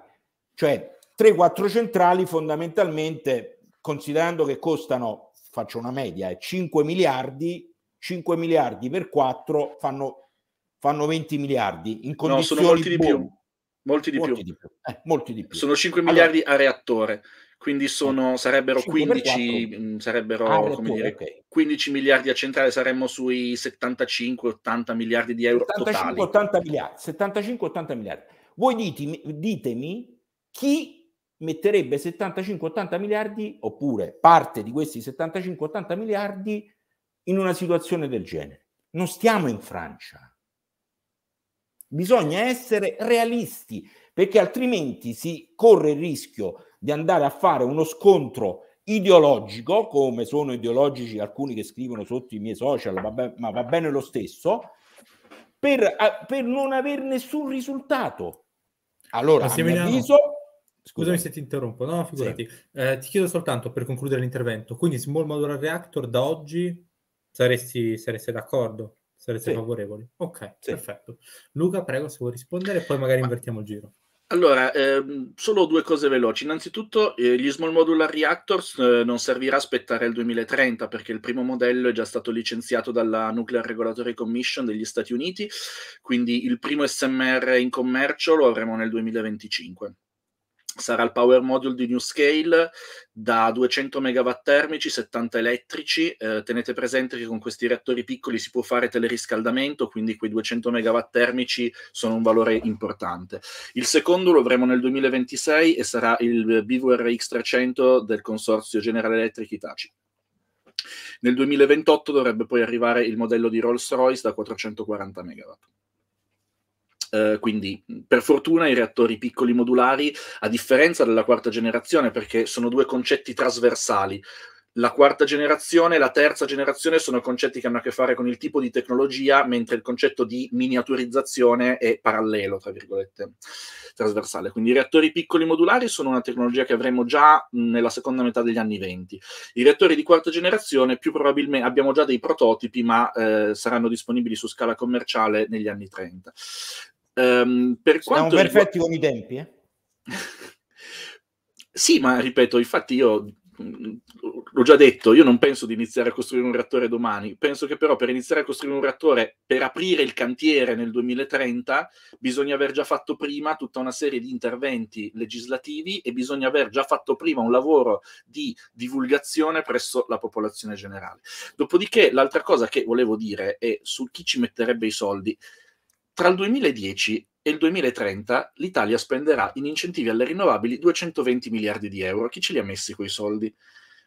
Cioè 3-4 centrali fondamentalmente, considerando che costano, faccio una media, 5 eh, miliardi, 5 miliardi per 4 fanno, fanno 20 miliardi. In condizioni no, sono molti di più. Molti di molti più. Di più. Eh, molti di più. Sono 5 allora, miliardi a reattore, quindi eh, sono, sarebbero, 15, mh, mm, sarebbero ah, reattore, dire, okay. 15, miliardi a centrale, saremmo sui 75-80 miliardi di euro 75, 80 miliardi, 75-80 miliardi. Voi ditemi, ditemi chi metterebbe 75-80 miliardi oppure parte di questi 75-80 miliardi in una situazione del genere. Non stiamo in Francia. Bisogna essere realisti perché altrimenti si corre il rischio di andare a fare uno scontro ideologico, come sono ideologici alcuni che scrivono sotto i miei social, ma va bene lo stesso, per, per non avere nessun risultato. Allora, Massimiliano. a mio avviso, Scusami se ti interrompo, no, figurati. Sì. Eh, ti chiedo soltanto per concludere l'intervento, quindi Small Modular Reactor da oggi saresti, saresti d'accordo? Sareste sì. favorevoli? Ok, sì. perfetto. Luca, prego se vuoi rispondere e poi magari Ma... invertiamo il giro. Allora, ehm, solo due cose veloci. Innanzitutto, eh, gli small modular reactors eh, non servirà aspettare il 2030 perché il primo modello è già stato licenziato dalla Nuclear Regulatory Commission degli Stati Uniti, quindi il primo SMR in commercio lo avremo nel 2025 sarà il power module di New Scale da 200 MW termici, 70 elettrici. Eh, tenete presente che con questi reattori piccoli si può fare teleriscaldamento, quindi quei 200 MW termici sono un valore importante. Il secondo lo avremo nel 2026 e sarà il BVRX 300 del consorzio General Electric Hitachi. Nel 2028 dovrebbe poi arrivare il modello di Rolls-Royce da 440 MW. Eh, quindi per fortuna i reattori piccoli modulari, a differenza della quarta generazione, perché sono due concetti trasversali, la quarta generazione e la terza generazione sono concetti che hanno a che fare con il tipo di tecnologia, mentre il concetto di miniaturizzazione è parallelo, tra virgolette, trasversale. Quindi i reattori piccoli modulari sono una tecnologia che avremo già nella seconda metà degli anni venti. I reattori di quarta generazione più probabilmente abbiamo già dei prototipi, ma eh, saranno disponibili su scala commerciale negli anni 30. Um, per Siamo quanto perfetti con i tempi, eh? sì, ma ripeto, infatti io mm, l'ho già detto, io non penso di iniziare a costruire un reattore domani, penso che però per iniziare a costruire un reattore, per aprire il cantiere nel 2030, bisogna aver già fatto prima tutta una serie di interventi legislativi e bisogna aver già fatto prima un lavoro di divulgazione presso la popolazione generale. Dopodiché l'altra cosa che volevo dire è su chi ci metterebbe i soldi. Tra il 2010 e il 2030 l'Italia spenderà in incentivi alle rinnovabili 220 miliardi di euro. Chi ce li ha messi quei soldi?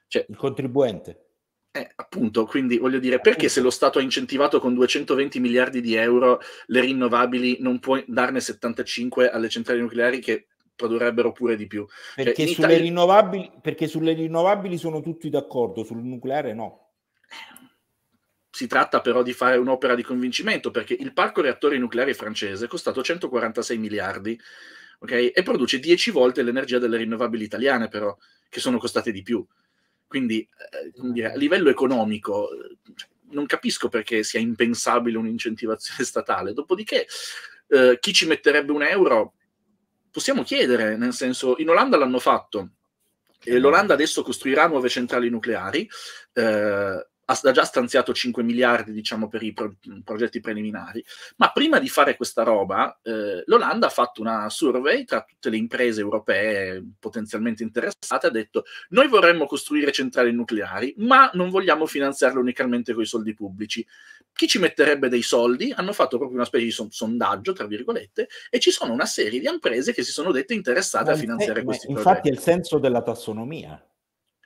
Cioè, il contribuente. Eh, appunto, quindi voglio dire, perché appunto. se lo Stato ha incentivato con 220 miliardi di euro le rinnovabili non puoi darne 75 alle centrali nucleari che produrrebbero pure di più? Cioè, perché, cioè, sulle, Italia... rinnovabili, perché sulle rinnovabili sono tutti d'accordo, sul nucleare no si tratta però di fare un'opera di convincimento perché il parco reattori nucleare francese è costato 146 miliardi okay? e produce 10 volte l'energia delle rinnovabili italiane però che sono costate di più quindi eh, a livello economico cioè, non capisco perché sia impensabile un'incentivazione statale dopodiché eh, chi ci metterebbe un euro possiamo chiedere nel senso in Olanda l'hanno fatto e l'Olanda adesso costruirà nuove centrali nucleari eh, ha già stanziato 5 miliardi diciamo, per i pro- progetti preliminari, ma prima di fare questa roba eh, l'Olanda ha fatto una survey tra tutte le imprese europee potenzialmente interessate, ha detto noi vorremmo costruire centrali nucleari, ma non vogliamo finanziarle unicamente con i soldi pubblici. Chi ci metterebbe dei soldi? Hanno fatto proprio una specie di son- sondaggio, tra virgolette, e ci sono una serie di imprese che si sono dette interessate ma a finanziare eh, questi infatti progetti. Infatti è il senso della tassonomia.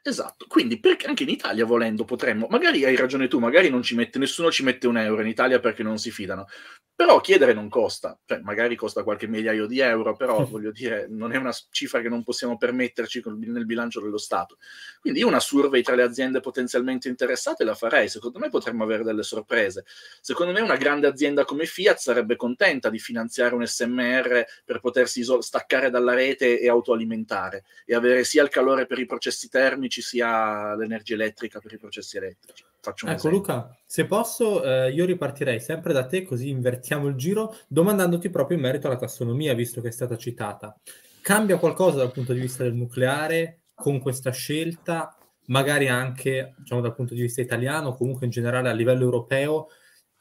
Esatto, quindi anche in Italia volendo potremmo, magari hai ragione tu, magari non ci mette, nessuno ci mette un euro in Italia perché non si fidano, però chiedere non costa, cioè magari costa qualche migliaio di euro, però voglio dire, non è una cifra che non possiamo permetterci nel bilancio dello Stato. Quindi io una survey tra le aziende potenzialmente interessate la farei, secondo me potremmo avere delle sorprese. Secondo me una grande azienda come Fiat sarebbe contenta di finanziare un SMR per potersi isol- staccare dalla rete e autoalimentare e avere sia il calore per i processi termici ci sia l'energia elettrica per i processi elettrici. Faccio un ecco esempio. Luca, se posso eh, io ripartirei sempre da te così invertiamo il giro domandandoti proprio in merito alla tassonomia visto che è stata citata. Cambia qualcosa dal punto di vista del nucleare con questa scelta, magari anche diciamo, dal punto di vista italiano, comunque in generale a livello europeo,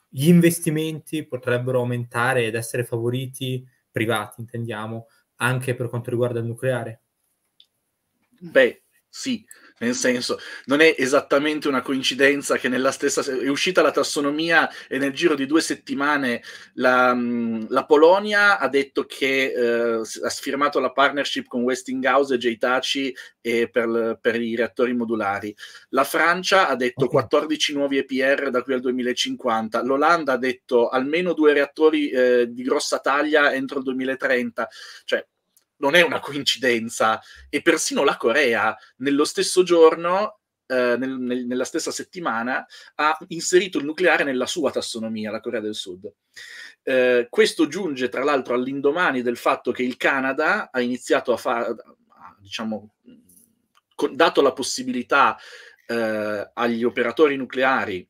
gli investimenti potrebbero aumentare ed essere favoriti privati, intendiamo, anche per quanto riguarda il nucleare? Beh, sì, nel senso, non è esattamente una coincidenza che nella stessa è uscita la tassonomia e nel giro di due settimane la, mm, la Polonia ha detto che eh, ha firmato la partnership con Westinghouse e Geitaci e per, per, i reattori modulari. La Francia ha detto 14 nuovi EPR da qui al 2050. L'Olanda ha detto almeno due reattori eh, di grossa taglia entro il 2030. Cioè, non è una coincidenza. E persino la Corea, nello stesso giorno, eh, nel, nel, nella stessa settimana, ha inserito il nucleare nella sua tassonomia, la Corea del Sud. Eh, questo giunge, tra l'altro, all'indomani del fatto che il Canada ha iniziato a fare, diciamo, dato la possibilità eh, agli operatori nucleari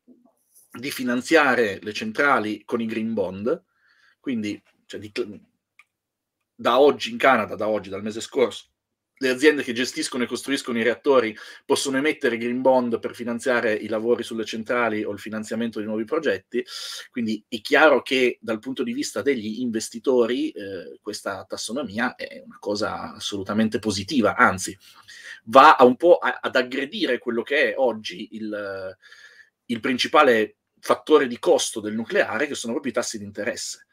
di finanziare le centrali con i green bond, quindi cioè, di, da oggi in Canada, da oggi, dal mese scorso, le aziende che gestiscono e costruiscono i reattori possono emettere green bond per finanziare i lavori sulle centrali o il finanziamento di nuovi progetti, quindi è chiaro che dal punto di vista degli investitori eh, questa tassonomia è una cosa assolutamente positiva, anzi va un po' a, ad aggredire quello che è oggi il, il principale fattore di costo del nucleare, che sono proprio i tassi di interesse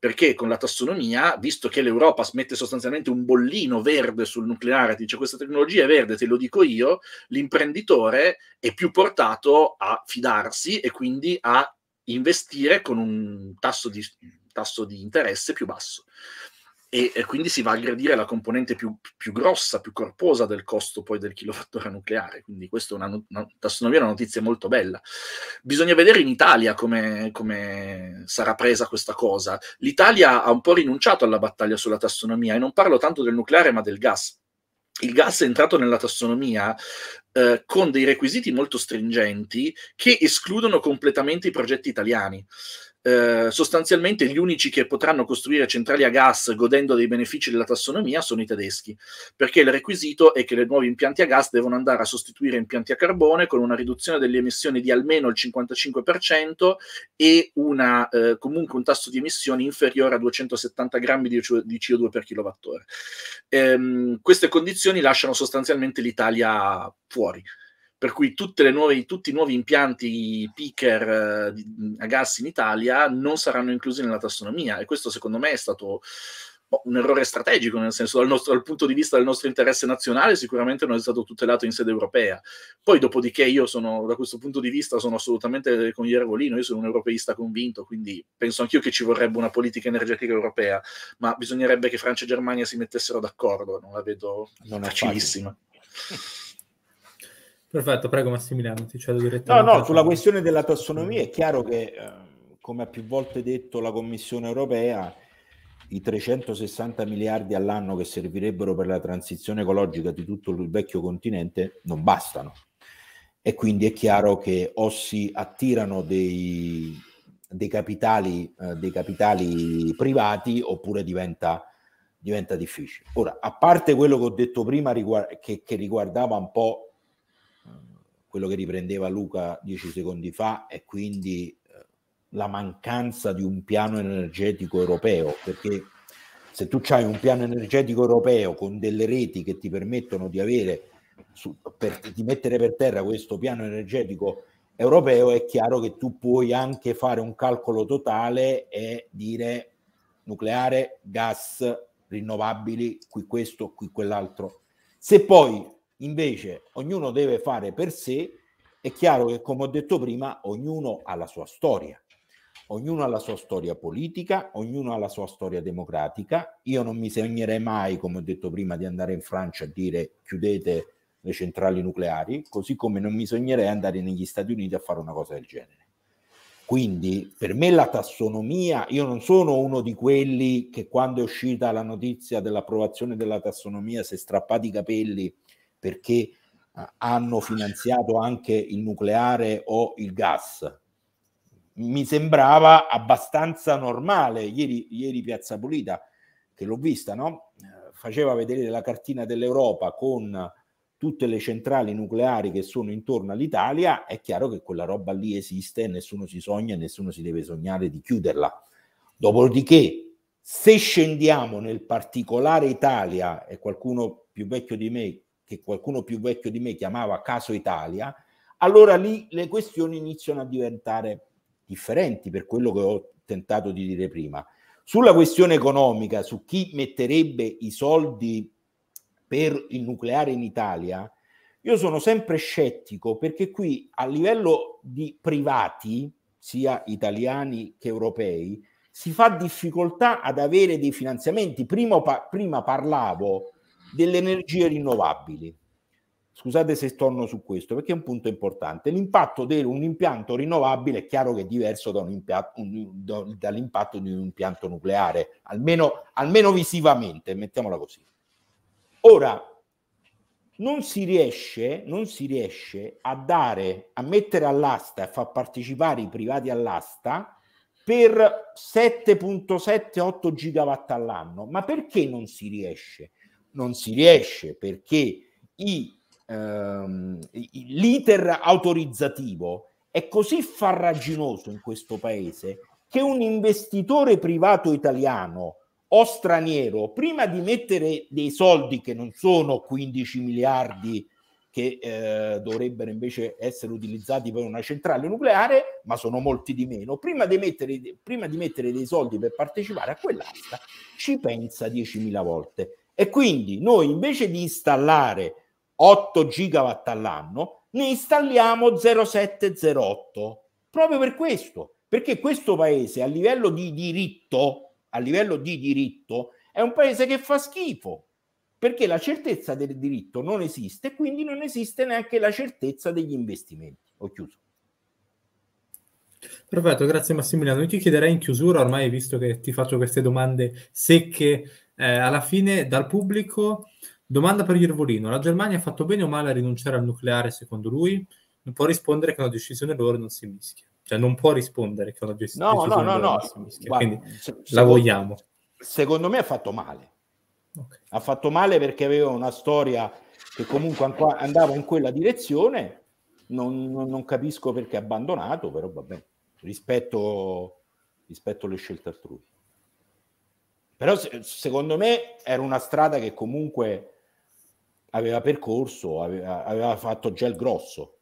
perché con la tassonomia, visto che l'Europa smette sostanzialmente un bollino verde sul nucleare, ti dice questa tecnologia è verde, te lo dico io, l'imprenditore è più portato a fidarsi e quindi a investire con un tasso di, tasso di interesse più basso e, e, quindi si va a aggredire la componente più, più, grossa, più corposa del costo poi del kilowattora nucleare. Quindi questa è una, una tassonomia, una notizia molto bella. Bisogna vedere in Italia come, come, sarà presa questa cosa. L'Italia ha un po' rinunciato alla battaglia sulla tassonomia e non parlo tanto del nucleare ma del gas. Il gas è entrato nella tassonomia eh, con dei requisiti molto stringenti che escludono completamente i progetti italiani. Eh, sostanzialmente gli unici che potranno costruire centrali a gas godendo dei benefici della tassonomia sono i tedeschi, perché il requisito è che le nuovi impianti a gas devono andare a sostituire impianti a carbone con una riduzione delle emissioni di almeno il 55% e una, eh, comunque un tasso di emissioni inferiore a 270 grammi di, CO2 per kilowattora. Ehm, queste condizioni lasciano sostanzialmente l'Italia fuori per cui nuove, tutti i nuovi impianti picker eh, a gas in Italia non saranno inclusi nella tassonomia e questo secondo me è stato boh, un errore strategico, nel senso dal, nostro, dal, punto di vista del nostro interesse nazionale sicuramente non è stato tutelato in sede europea. Poi dopodiché io sono, da questo punto di vista, sono assolutamente con Iervolino, io sono un europeista convinto, quindi penso anch'io che ci vorrebbe una politica energetica europea, ma bisognerebbe che Francia e Germania si mettessero d'accordo, non la vedo non facilissima. Perfetto, prego Massimiliano, ti cedo direttamente. No, no, sulla questione della tassonomia è chiaro che, eh, come ha più volte detto la Commissione europea, i 360 miliardi all'anno che servirebbero per la transizione ecologica di tutto il vecchio continente non bastano. E quindi è chiaro che o si attirano dei, dei, capitali, eh, dei capitali, privati oppure diventa, diventa, difficile. Ora, a parte quello che ho detto prima riguard- che, che riguardava un po' quello che riprendeva Luca dieci secondi fa e quindi eh, la mancanza di un piano energetico europeo, perché se tu hai un piano energetico europeo con delle reti che ti permettono di avere su, per, di mettere per terra questo piano energetico europeo, è chiaro che tu puoi anche fare un calcolo totale e dire nucleare, gas, rinnovabili, qui questo, qui quell'altro. Se poi Invece ognuno deve fare per sé, è chiaro che come ho detto prima, ognuno ha la sua storia, ognuno ha la sua storia politica, ognuno ha la sua storia democratica. Io non mi sognerei mai, come ho detto prima, di andare in Francia a dire chiudete le centrali nucleari, così come non mi sognerei andare negli Stati Uniti a fare una cosa del genere. Quindi per me la tassonomia, io non sono uno di quelli che quando è uscita la notizia dell'approvazione della tassonomia si è strappati i capelli perché eh, hanno finanziato anche il nucleare o il gas. Mi sembrava abbastanza normale, ieri, ieri Piazza Pulita, che l'ho vista, no? Eh, faceva vedere la cartina dell'Europa con tutte le centrali nucleari che sono intorno all'Italia, è chiaro che quella roba lì esiste e nessuno si sogna e nessuno si deve sognare di chiuderla. Dopodiché, se scendiamo nel particolare Italia, e qualcuno più vecchio di me che qualcuno più vecchio di me chiamava caso Italia, allora lì le questioni iniziano a diventare differenti per quello che ho tentato di dire prima. Sulla questione economica, su chi metterebbe i soldi per il nucleare in Italia, io sono sempre scettico perché qui a livello di privati, sia italiani che europei, si fa difficoltà ad avere dei finanziamenti. Prima, prima parlavo delle energie rinnovabili. Scusate se torno su questo perché è un punto importante. L'impatto di un impianto rinnovabile è chiaro che è diverso da un impianto, un, dall'impatto di un impianto nucleare, almeno, almeno visivamente, mettiamola così. Ora, non si, riesce, non si riesce a dare, a mettere all'asta e a far partecipare i privati all'asta per 7.78 gigawatt all'anno. Ma perché non si riesce? non si riesce perché i, ehm, l'iter autorizzativo è così farraginoso in questo paese che un investitore privato italiano o straniero, prima di mettere dei soldi che non sono 15 miliardi che eh, dovrebbero invece essere utilizzati per una centrale nucleare, ma sono molti di meno, prima di mettere, prima di mettere dei soldi per partecipare a quell'asta, ci pensa 10.000 volte. E quindi noi invece di installare 8 gigawatt all'anno, ne installiamo 0,708. Proprio per questo, perché questo paese a livello di diritto, a livello di diritto, è un paese che fa schifo, perché la certezza del diritto non esiste, quindi non esiste neanche la certezza degli investimenti. Ho chiuso. Perfetto, grazie Massimiliano. Io ti chiederei in chiusura, ormai visto che ti faccio queste domande secche eh, alla fine dal pubblico domanda per Iervolino, la Germania ha fatto bene o male a rinunciare al nucleare secondo lui? Non può rispondere che è una decisione loro non si mischia. Cioè non può rispondere che è una decisione no, no, no, loro no. non si mischia. Guarda, Quindi se, la secondo, vogliamo. Secondo me ha fatto male. Okay. Ha fatto male perché aveva una storia che comunque andava in quella direzione. Non, non, non capisco perché ha abbandonato, però va bene. Rispetto, rispetto le scelte altrui. Però se, secondo me era una strada che comunque aveva percorso, aveva, aveva fatto già il grosso.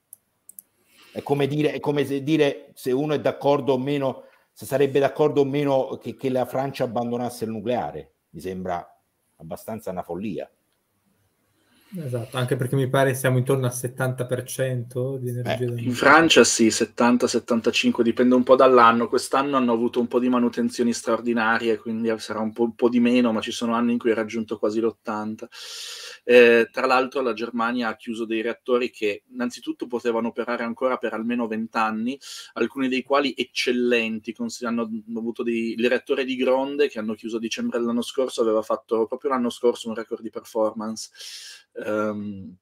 È come, dire, è come se dire se uno è d'accordo o meno, se sarebbe d'accordo o meno che, che la Francia abbandonasse il nucleare. Mi sembra abbastanza una follia. Esatto, anche perché mi pare siamo intorno al 70% di energia. Eh, in Francia sì, 70-75, dipende un po' dall'anno. Quest'anno hanno avuto un po' di manutenzioni straordinarie, quindi sarà un po', un po di meno, ma ci sono anni in cui ha raggiunto quasi l'80. Eh, tra l'altro la Germania ha chiuso dei reattori che innanzitutto potevano operare ancora per almeno 20 anni, alcuni dei quali eccellenti, hanno avuto dei, il reattore di Gronde che hanno chiuso a dicembre dell'anno scorso, aveva fatto proprio l'anno scorso un record di performance. Um,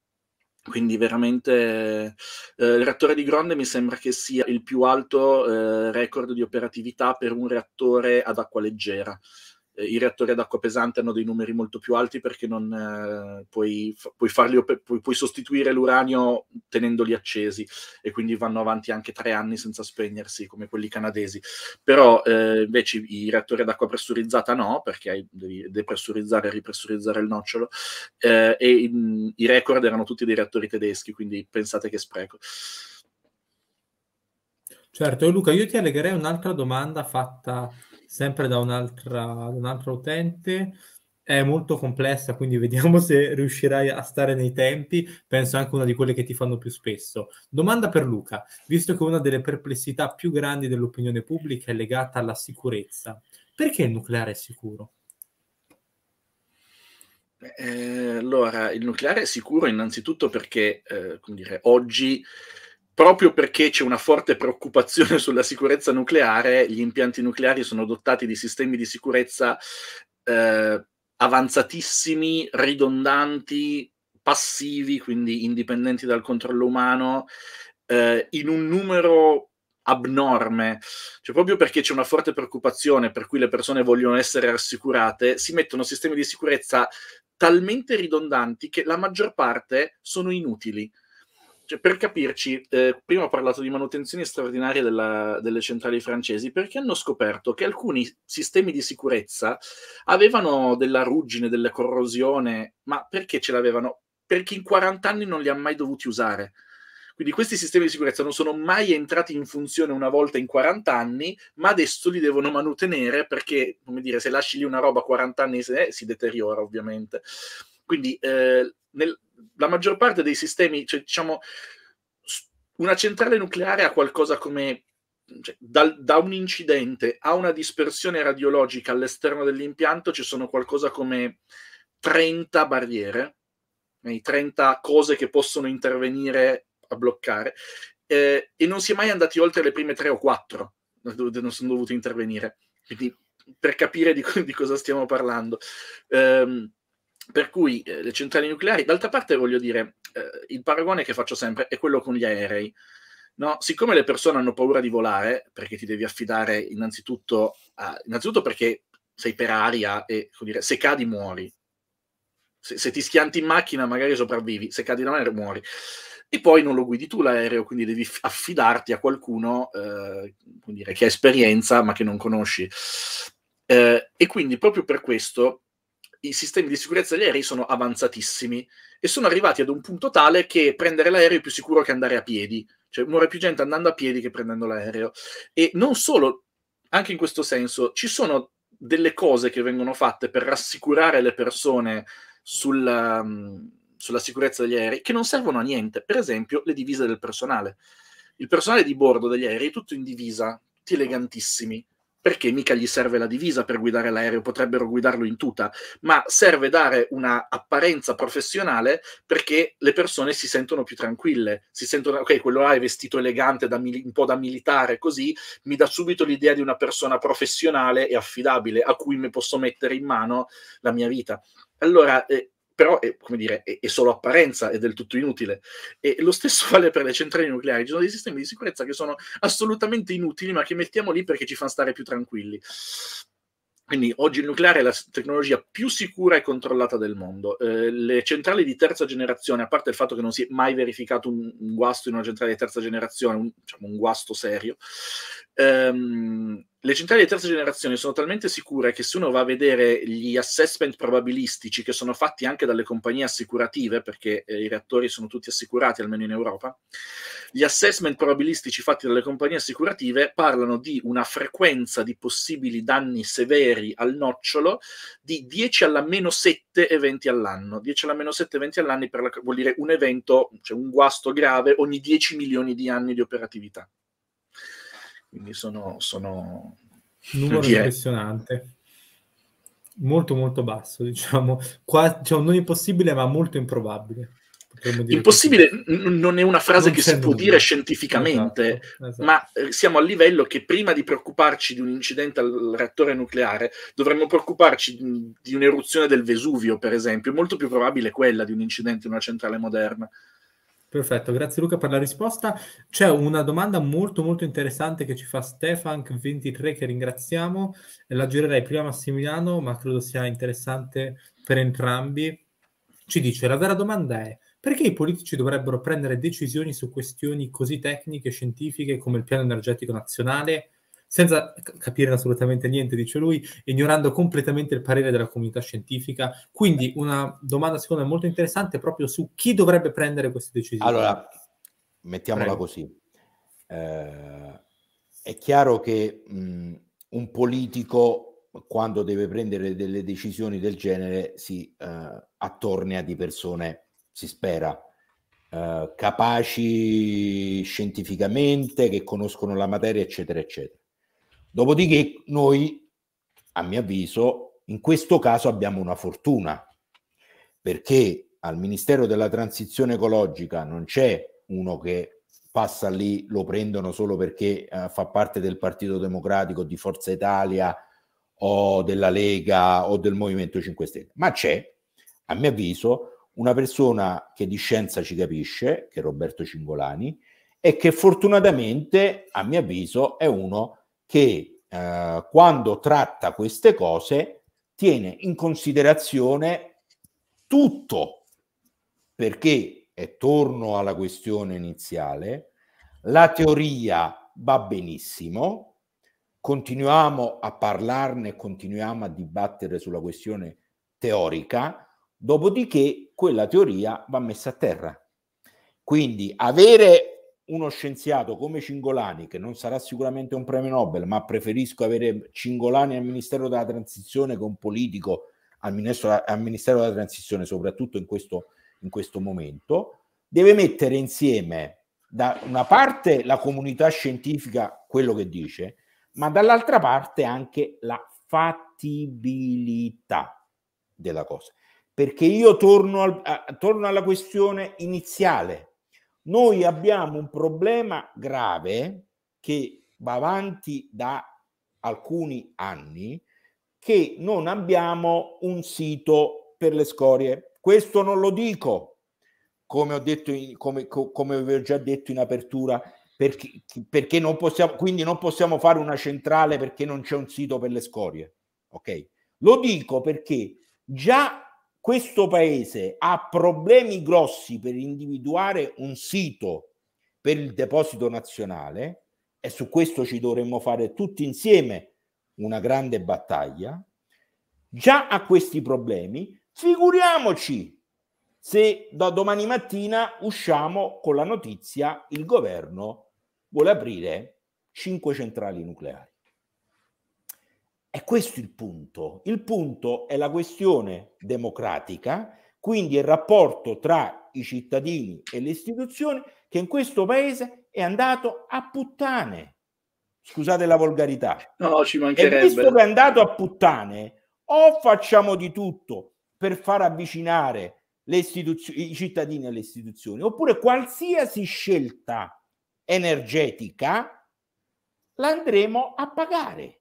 quindi veramente eh, il reattore di Gronde mi sembra che sia il più alto eh, record di operatività per un reattore ad acqua leggera eh, i reattori ad acqua pesante hanno dei numeri molto più alti perché non, eh, puoi, puoi, farli, puoi, puoi, sostituire l'uranio tenendoli accesi e quindi vanno avanti anche tre anni senza spegnersi come quelli canadesi. Però eh, invece i reattori ad acqua pressurizzata no, perché hai, devi depressurizzare e ripressurizzare il nocciolo eh, e in, i record erano tutti dei reattori tedeschi, quindi pensate che spreco. Certo, Luca, io ti allegherei un'altra domanda fatta sempre da, un'altra, da un altro utente. È molto complessa, quindi vediamo se riuscirai a stare nei tempi. Penso anche una di quelle che ti fanno più spesso. Domanda per Luca, visto che una delle perplessità più grandi dell'opinione pubblica è legata alla sicurezza, perché il nucleare è sicuro? Eh, allora, il nucleare è sicuro innanzitutto perché, eh, come dire, oggi proprio perché c'è una forte preoccupazione sulla sicurezza nucleare, gli impianti nucleari sono dotati di sistemi di sicurezza eh, avanzatissimi, ridondanti, passivi, quindi indipendenti dal controllo umano, eh, in un numero abnorme, cioè proprio perché c'è una forte preoccupazione per cui le persone vogliono essere rassicurate, si mettono sistemi di sicurezza talmente ridondanti che la maggior parte sono inutili cioè, per capirci, eh, prima ho parlato di manutenzioni straordinarie della, delle centrali francesi perché hanno scoperto che alcuni sistemi di sicurezza avevano della ruggine, della corrosione, ma perché ce l'avevano? Perché in 40 anni non li ha mai dovuti usare. Quindi questi sistemi di sicurezza non sono mai entrati in funzione una volta in 40 anni, ma adesso li devono manutenere perché, come dire, se lasci lì una roba 40 anni eh, si deteriora ovviamente. Quindi eh, nel, la maggior parte dei sistemi, cioè, diciamo, una centrale nucleare ha qualcosa come cioè, dal, da un incidente a una dispersione radiologica all'esterno dell'impianto ci sono qualcosa come 30 barriere, 30 cose che possono intervenire a bloccare, eh, e non si è mai andati oltre le prime 3 o 4 dove non sono dovuto intervenire. Quindi per capire di, di cosa stiamo parlando. Eh, per cui eh, le centrali nucleari, d'altra parte voglio dire, eh, il paragone che faccio sempre è quello con gli aerei. No? Siccome le persone hanno paura di volare, perché ti devi affidare innanzitutto, a, innanzitutto perché sei per aria e dire, se cadi muori. Se, se, ti schianti in macchina magari sopravvivi, se cadi da aereo muori. E poi non lo guidi tu l'aereo, quindi devi affidarti a qualcuno eh, dire, che ha esperienza ma che non conosci. Eh, e quindi proprio per questo i sistemi di sicurezza degli aerei sono avanzatissimi e sono arrivati ad un punto tale che prendere l'aereo è più sicuro che andare a piedi, cioè muore più gente andando a piedi che prendendo l'aereo. E non solo, anche in questo senso, ci sono delle cose che vengono fatte per rassicurare le persone sulla, um, sulla sicurezza degli aerei che non servono a niente, per esempio le divise del personale. Il personale di bordo degli aerei è tutto in divisa, tutti elegantissimi, perché mica gli serve la divisa per guidare l'aereo, potrebbero guidarlo in tuta, ma serve dare una apparenza professionale perché le persone si sentono più tranquille, si sentono, ok, quello là è vestito elegante, mili- un po' da militare, così mi dà subito l'idea di una persona professionale e affidabile a cui mi posso mettere in mano la mia vita. Allora, eh, però è, eh, come dire, è, è, solo apparenza, è del tutto inutile. E lo stesso vale per le centrali nucleari, ci sono dei sistemi di sicurezza che sono assolutamente inutili, ma che mettiamo lì perché ci fanno stare più tranquilli. Quindi oggi il nucleare è la tecnologia più sicura e controllata del mondo. Eh, le centrali di terza generazione, a parte il fatto che non si è mai verificato un, un guasto in una centrale di terza generazione, un, diciamo un guasto serio, ehm, le centrali di terza generazione sono talmente sicure che se uno va a vedere gli assessment probabilistici che sono fatti anche dalle compagnie assicurative, perché eh, i reattori sono tutti assicurati, almeno in Europa, gli assessment probabilistici fatti dalle compagnie assicurative parlano di una frequenza di possibili danni severi al nocciolo di 10 alla meno 7 eventi all'anno. 10 alla meno 7 eventi all'anno la, vuol dire un evento, cioè un guasto grave ogni 10 milioni di anni di operatività. Quindi sono... sono... Numero G- cioè, impressionante. Molto molto basso, diciamo. Qua, cioè, non impossibile, ma molto improbabile. Impossibile n- non è una frase non che si nulla. può dire scientificamente, esatto, esatto. ma eh, siamo al livello che prima di preoccuparci di un incidente al reattore nucleare dovremmo preoccuparci di, di un'eruzione del Vesuvio, per esempio. molto più probabile quella di un incidente in una centrale moderna. Perfetto, grazie Luca per la risposta. C'è una domanda molto molto interessante che ci fa Stefan23 che ringraziamo. La girerei prima a Massimiliano, ma credo sia interessante per entrambi. Ci dice, la vera domanda è, perché i politici dovrebbero prendere decisioni su questioni così tecniche e scientifiche come il piano energetico nazionale? senza capire assolutamente niente, dice lui, ignorando completamente il parere della comunità scientifica. Quindi una domanda secondo me molto interessante proprio su chi dovrebbe prendere queste decisioni. Allora, mettiamola Prego. così. Eh, è chiaro che mh, un politico quando deve prendere delle decisioni del genere si eh, attorna di persone, si spera, eh, capaci scientificamente, che conoscono la materia, eccetera, eccetera Dopodiché noi, a mio avviso, in questo caso abbiamo una fortuna, perché al Ministero della Transizione Ecologica non c'è uno che passa lì, lo prendono solo perché eh, fa parte del Partito Democratico, di Forza Italia o della Lega o del Movimento 5 Stelle, ma c'è, a mio avviso, una persona che di scienza ci capisce, che è Roberto Cingolani, e che fortunatamente, a mio avviso, è uno che eh, quando tratta queste cose tiene in considerazione tutto, perché, e torno alla questione iniziale, la teoria va benissimo, continuiamo a parlarne, continuiamo a dibattere sulla questione teorica, dopodiché quella teoria va messa a terra. Quindi avere uno scienziato come Cingolani, che non sarà sicuramente un premio Nobel, ma preferisco avere Cingolani al Ministero della Transizione che un politico al Ministero, al Ministero della Transizione, soprattutto in questo, in questo momento, deve mettere insieme da una parte la comunità scientifica quello che dice, ma dall'altra parte anche la fattibilità della cosa. Perché io torno, al, a, torno alla questione iniziale noi abbiamo un problema grave che va avanti da alcuni anni che non abbiamo un sito per le scorie. Questo non lo dico, come ho detto, in, come, come ho già detto in apertura, perché, perché non possiamo, quindi non possiamo fare una centrale perché non c'è un sito per le scorie. Ok? Lo dico perché già questo paese ha problemi grossi per individuare un sito per il deposito nazionale e su questo ci dovremmo fare tutti insieme una grande battaglia, già ha questi problemi, figuriamoci se da domani mattina usciamo con la notizia il governo vuole aprire cinque centrali nucleari. È questo il punto. Il punto è la questione democratica, quindi il rapporto tra i cittadini e le istituzioni che in questo paese è andato a puttane. Scusate la volgarità. No, no ci mancherebbe. E visto che è andato a puttane, o facciamo di tutto per far avvicinare i cittadini alle istituzioni, oppure qualsiasi scelta energetica l'andremo a pagare.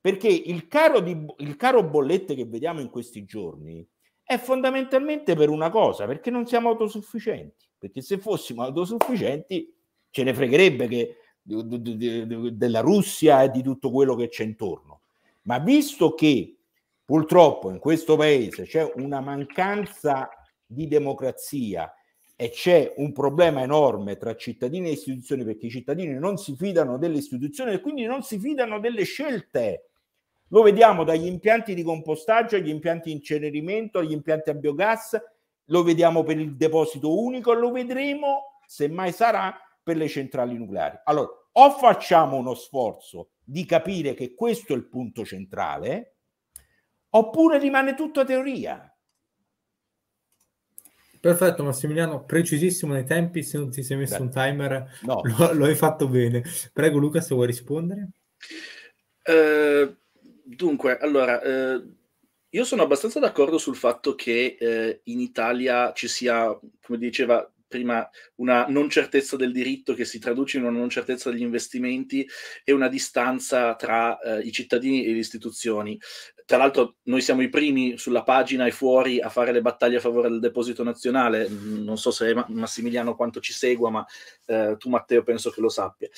Perché il caro, di, il caro bollette che vediamo in questi giorni è fondamentalmente per una cosa, perché non siamo autosufficienti. Perché se fossimo autosufficienti ce ne fregherebbe che, de, de, de, della Russia e di tutto quello che c'è intorno. Ma visto che purtroppo in questo paese c'è una mancanza di democrazia e c'è un problema enorme tra cittadini e istituzioni perché i cittadini non si fidano delle istituzioni e quindi non si fidano delle scelte lo vediamo dagli impianti di compostaggio agli impianti di incenerimento, agli impianti a biogas, lo vediamo per il deposito unico, lo vedremo, se mai sarà, per le centrali nucleari. Allora, o facciamo uno sforzo di capire che questo è il punto centrale, oppure rimane tutto teoria. Perfetto Massimiliano, precisissimo nei tempi, se non ti sei messo Beh, un timer no. lo, lo, hai fatto bene. Prego Luca se vuoi rispondere. Eh, Dunque, allora, eh, io sono abbastanza d'accordo sul fatto che eh, in Italia ci sia, come diceva prima, una non certezza del diritto che si traduce in una non certezza degli investimenti e una distanza tra eh, i cittadini e le istituzioni. Tra l'altro noi siamo i primi sulla pagina e fuori a fare le battaglie a favore del deposito nazionale, mm, non so se Massimiliano quanto ci segua, ma eh, tu Matteo penso che lo sappia.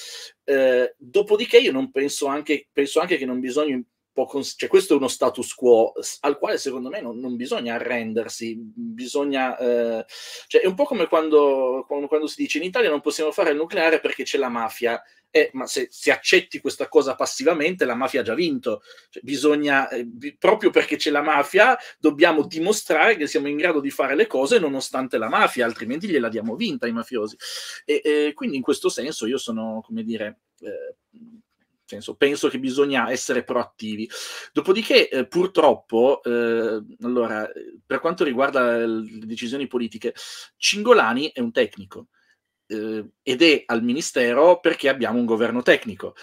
Eh, dopodiché io non penso anche, penso anche che non bisogna può cons- cioè, questo è uno status quo al quale secondo me non, non bisogna arrendersi, bisogna, eh, cioè, è un po' come quando, quando, quando, si dice in Italia non possiamo fare il nucleare perché c'è la mafia, eh, ma se, se, accetti questa cosa passivamente la mafia ha già vinto, cioè, bisogna, eh, b- proprio perché c'è la mafia dobbiamo dimostrare che siamo in grado di fare le cose nonostante la mafia, altrimenti gliela diamo vinta ai mafiosi. E, e quindi in questo senso io sono, come dire eh, senso, penso che bisogna essere proattivi. Dopodiché, eh, purtroppo, eh, allora, per quanto riguarda le decisioni politiche, Cingolani è un tecnico eh, ed è al ministero perché abbiamo un governo tecnico.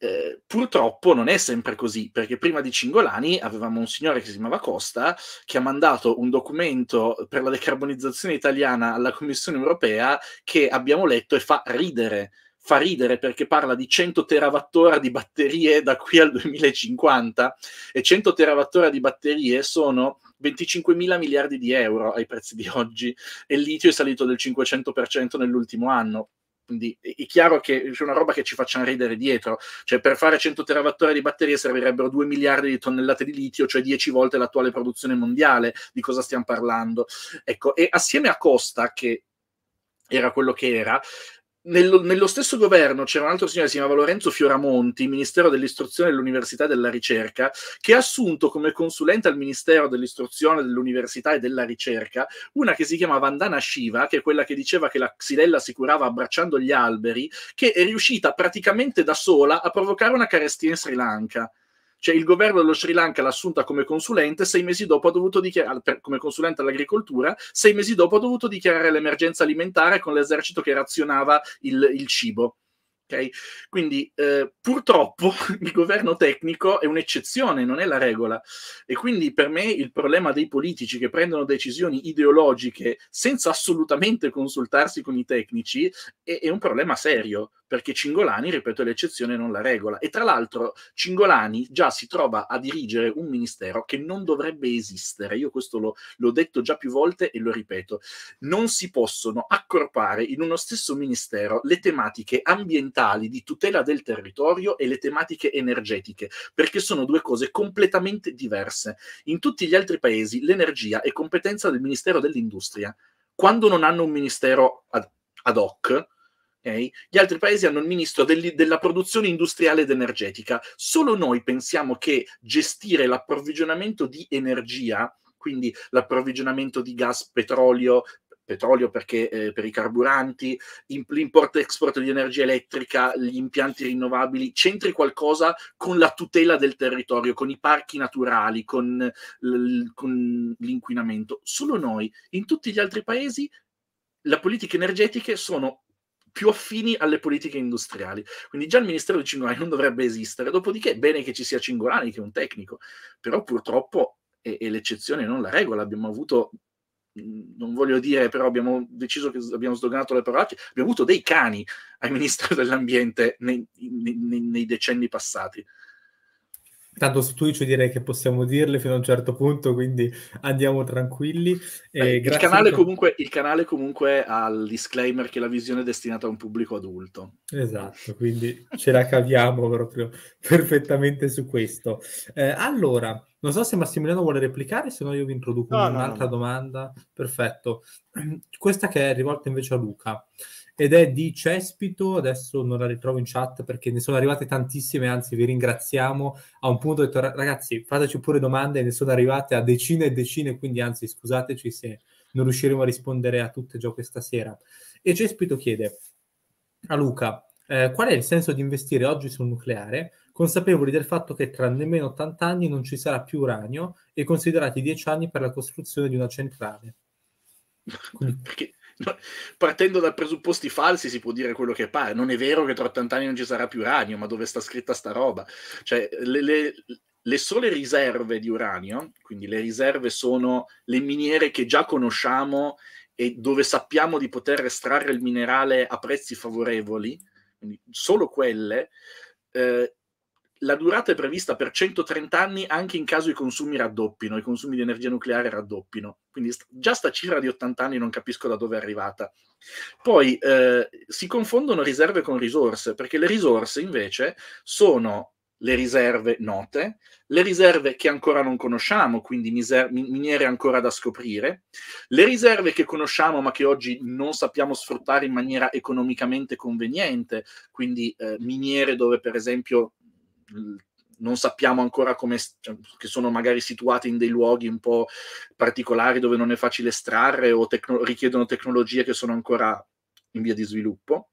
Eh, purtroppo non è sempre così, perché prima di Cingolani avevamo un signore che si chiamava Costa che ha mandato un documento per la decarbonizzazione italiana alla Commissione europea che abbiamo letto e fa ridere fa ridere perché parla di 100 terawattora di batterie da qui al 2050 e 100 terawattora di batterie sono 25 mila miliardi di euro ai prezzi di oggi e il litio è salito del 500% nell'ultimo anno. Quindi è chiaro che c'è una roba che ci facciano ridere dietro, cioè per fare 100 terawattora di batterie servirebbero 2 miliardi di tonnellate di litio, cioè 10 volte l'attuale produzione mondiale, di cosa stiamo parlando. Ecco, e assieme a Costa, che era quello che era, nello, nello, stesso governo c'era un altro signore che si chiamava Lorenzo Fioramonti, Ministero dell'Istruzione, dell'Università e della Ricerca, che ha assunto come consulente al Ministero dell'Istruzione, dell'Università e della Ricerca una che si chiamava Andana Shiva, che è quella che diceva che la xylella si curava abbracciando gli alberi, che è riuscita praticamente da sola a provocare una carestia in Sri Lanka. Cioè il governo dello Sri Lanka l'ha assunta come consulente, sei mesi dopo ha dovuto dichiarare, per, come consulente all'agricoltura, sei mesi dopo ha dovuto dichiarare l'emergenza alimentare con l'esercito che razionava il, il cibo. Okay? Quindi eh, purtroppo il governo tecnico è un'eccezione, non è la regola. E quindi per me il problema dei politici che prendono decisioni ideologiche senza assolutamente consultarsi con i tecnici è, è un problema serio, perché Cingolani, ripeto, è l'eccezione non la regola. E tra l'altro Cingolani già si trova a dirigere un ministero che non dovrebbe esistere. Io questo lo, l'ho detto già più volte e lo ripeto. Non si possono accorpare in uno stesso ministero le tematiche ambientali ambientali, di tutela del territorio e le tematiche energetiche, perché sono due cose completamente diverse. In tutti gli altri paesi l'energia è competenza del Ministero dell'Industria. Quando non hanno un ministero ad, ad hoc, Okay? Gli altri paesi hanno il ministro del, della produzione industriale ed energetica. Solo noi pensiamo che gestire l'approvvigionamento di energia, quindi l'approvvigionamento di gas, petrolio, petrolio perché, eh, per i carburanti, l'import-export di energia elettrica, gli impianti rinnovabili, c'entri qualcosa con la tutela del territorio, con i parchi naturali, con, con l'inquinamento. Solo noi, in tutti gli altri paesi, le politiche energetiche sono più affini alle politiche industriali. Quindi già il ministero di Cingolani non dovrebbe esistere. Dopodiché, bene che ci sia Cingolani, che è un tecnico, però purtroppo è, è l'eccezione, non la regola. Abbiamo avuto non voglio dire, però abbiamo deciso che abbiamo sdoganato le parolacce, abbiamo avuto dei cani al Ministero dell'Ambiente nei, nei, nei decenni passati. Tanto su Twitch direi che possiamo dirle fino a un certo punto, quindi andiamo tranquilli. Beh, il, canale per... comunque, il, canale comunque, ha il disclaimer che la visione è destinata a un pubblico adulto. Esatto, quindi ce la caviamo proprio perfettamente su questo. Eh, allora, non so se Massimiliano vuole replicare, se no io vi introduco no, un'altra no, no. domanda. Perfetto. Questa che è rivolta invece a Luca ed è di Cespito, adesso non la ritrovo in chat perché ne sono arrivate tantissime, anzi vi ringraziamo, a un punto ho detto ragazzi fateci pure domande, ne sono arrivate a decine e decine, quindi anzi scusateci se non riusciremo a rispondere a tutte già questa sera. E Cespito chiede a Luca, eh, qual è il senso di investire oggi sul nucleare, consapevoli del fatto che tra nemmeno 80 anni non ci sarà più uranio e considerati 10 anni per la costruzione di una centrale? Quindi... Perché partendo da presupposti falsi si può dire quello che pare. Non è vero che tra 80 anni non ci sarà più uranio, ma dove sta scritta sta roba? Cioè, le, le, le sole riserve di uranio, quindi le riserve sono le miniere che già conosciamo e dove sappiamo di poter estrarre il minerale a prezzi favorevoli, quindi solo quelle, eh, la durata è prevista per 130 anni anche in caso i consumi raddoppino, i consumi di energia nucleare raddoppino. Quindi st- già sta cifra di 80 anni non capisco da dove è arrivata. Poi eh, si confondono riserve con risorse, perché le risorse invece sono le riserve note, le riserve che ancora non conosciamo, quindi miser- miniere ancora da scoprire, le riserve che conosciamo ma che oggi non sappiamo sfruttare in maniera economicamente conveniente, quindi eh, miniere dove per esempio non sappiamo ancora come, cioè, che sono magari situate in dei luoghi un po' particolari dove non è facile estrarre o tecno- richiedono tecnologie che sono ancora in via di sviluppo.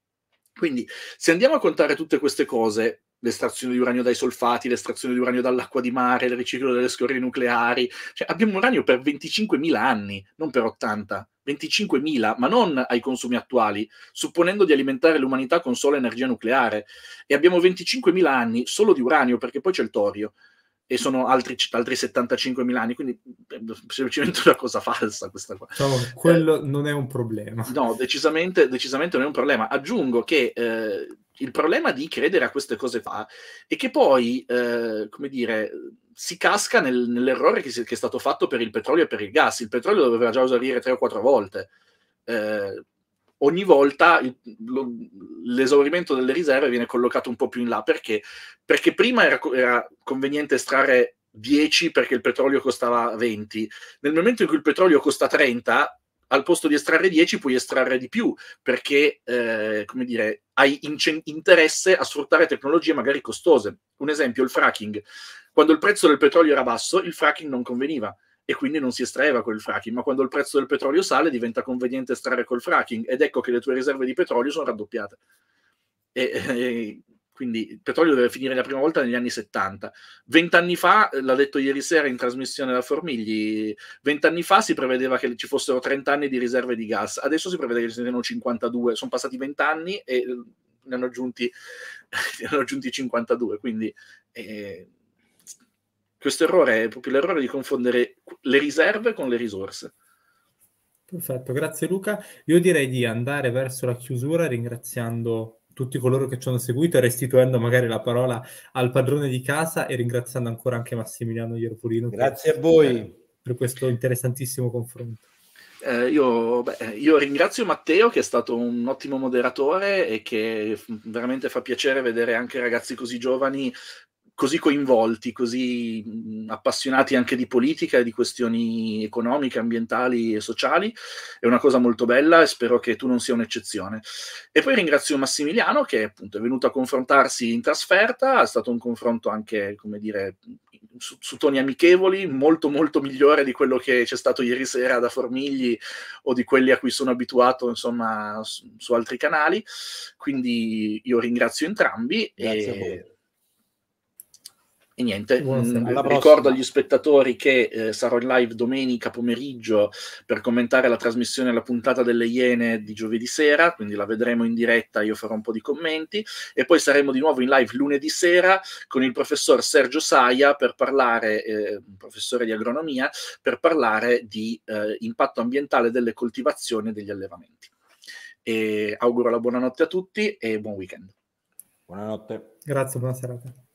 Quindi se andiamo a contare tutte queste cose, l'estrazione di uranio dai solfati, l'estrazione di uranio dall'acqua di mare, il riciclo delle scorie nucleari. Cioè, abbiamo uranio per 25.000 anni, non per 80. 25.000, ma non ai consumi attuali, supponendo di alimentare l'umanità con solo energia nucleare. E abbiamo 25.000 anni solo di uranio, perché poi c'è il torio e sono altri, altri mila anni, quindi è semplicemente una cosa falsa questa qua. No, quello eh, non è un problema. No, decisamente, decisamente non è un problema. Aggiungo che eh, il problema di credere a queste cose qua è che poi, eh, come dire, si casca nel, nell'errore che, si, che, è stato fatto per il petrolio e per il gas. Il petrolio doveva già usare tre o quattro volte. Eh, ogni volta il, lo, l'esaurimento delle riserve viene collocato un po' più in là. Perché? Perché prima era, era conveniente estrarre 10 perché il petrolio costava 20. Nel momento in cui il petrolio costa 30, al posto di estrarre 10 puoi estrarre di più perché eh, come dire, hai incen- interesse a sfruttare tecnologie magari costose. Un esempio, il fracking. Quando il prezzo del petrolio era basso, il fracking non conveniva e quindi non si estraeva col fracking, ma quando il prezzo del petrolio sale diventa conveniente estrarre col fracking ed ecco che le tue riserve di petrolio sono raddoppiate. E, e, eh, eh, quindi il petrolio deve finire la prima volta negli anni 70. Vent'anni fa, l'ha detto ieri sera in trasmissione da Formigli, vent'anni fa si prevedeva che ci fossero 30 anni di riserve di gas, adesso si prevede che ce ne siano 52, sono passati 20 anni e ne hanno aggiunti, ne hanno aggiunti 52, quindi... Eh, questo errore è proprio l'errore di confondere le riserve con le risorse. Perfetto, grazie Luca. Io direi di andare verso la chiusura ringraziando tutti coloro che ci hanno seguito e restituendo magari la parola al padrone di casa e ringraziando ancora anche Massimiliano Ierpulino. Grazie per, a voi per questo interessantissimo confronto. Eh, io, beh, io, ringrazio Matteo che è stato un ottimo moderatore e che veramente fa piacere vedere anche ragazzi così giovani così coinvolti, così appassionati anche di politica e di questioni economiche, ambientali e sociali. È una cosa molto bella e spero che tu non sia un'eccezione. E poi ringrazio Massimiliano che appunto è venuto a confrontarsi in trasferta, è stato un confronto anche, come dire, su, su toni amichevoli, molto molto migliore di quello che c'è stato ieri sera da Formigli o di quelli a cui sono abituato, insomma, su, su altri canali. Quindi io ringrazio entrambi. Grazie e... E niente, mh, mm, ricordo agli spettatori che eh, sarò in live domenica pomeriggio per commentare la trasmissione alla puntata delle Iene di giovedì sera, quindi la vedremo in diretta, io farò un po' di commenti e poi saremo di nuovo in live lunedì sera con il professor Sergio Saia per parlare, eh, professore di agronomia, per parlare di eh, impatto ambientale delle coltivazioni e degli allevamenti. E auguro la buonanotte a tutti e buon weekend. Buonanotte. Grazie, buona serata.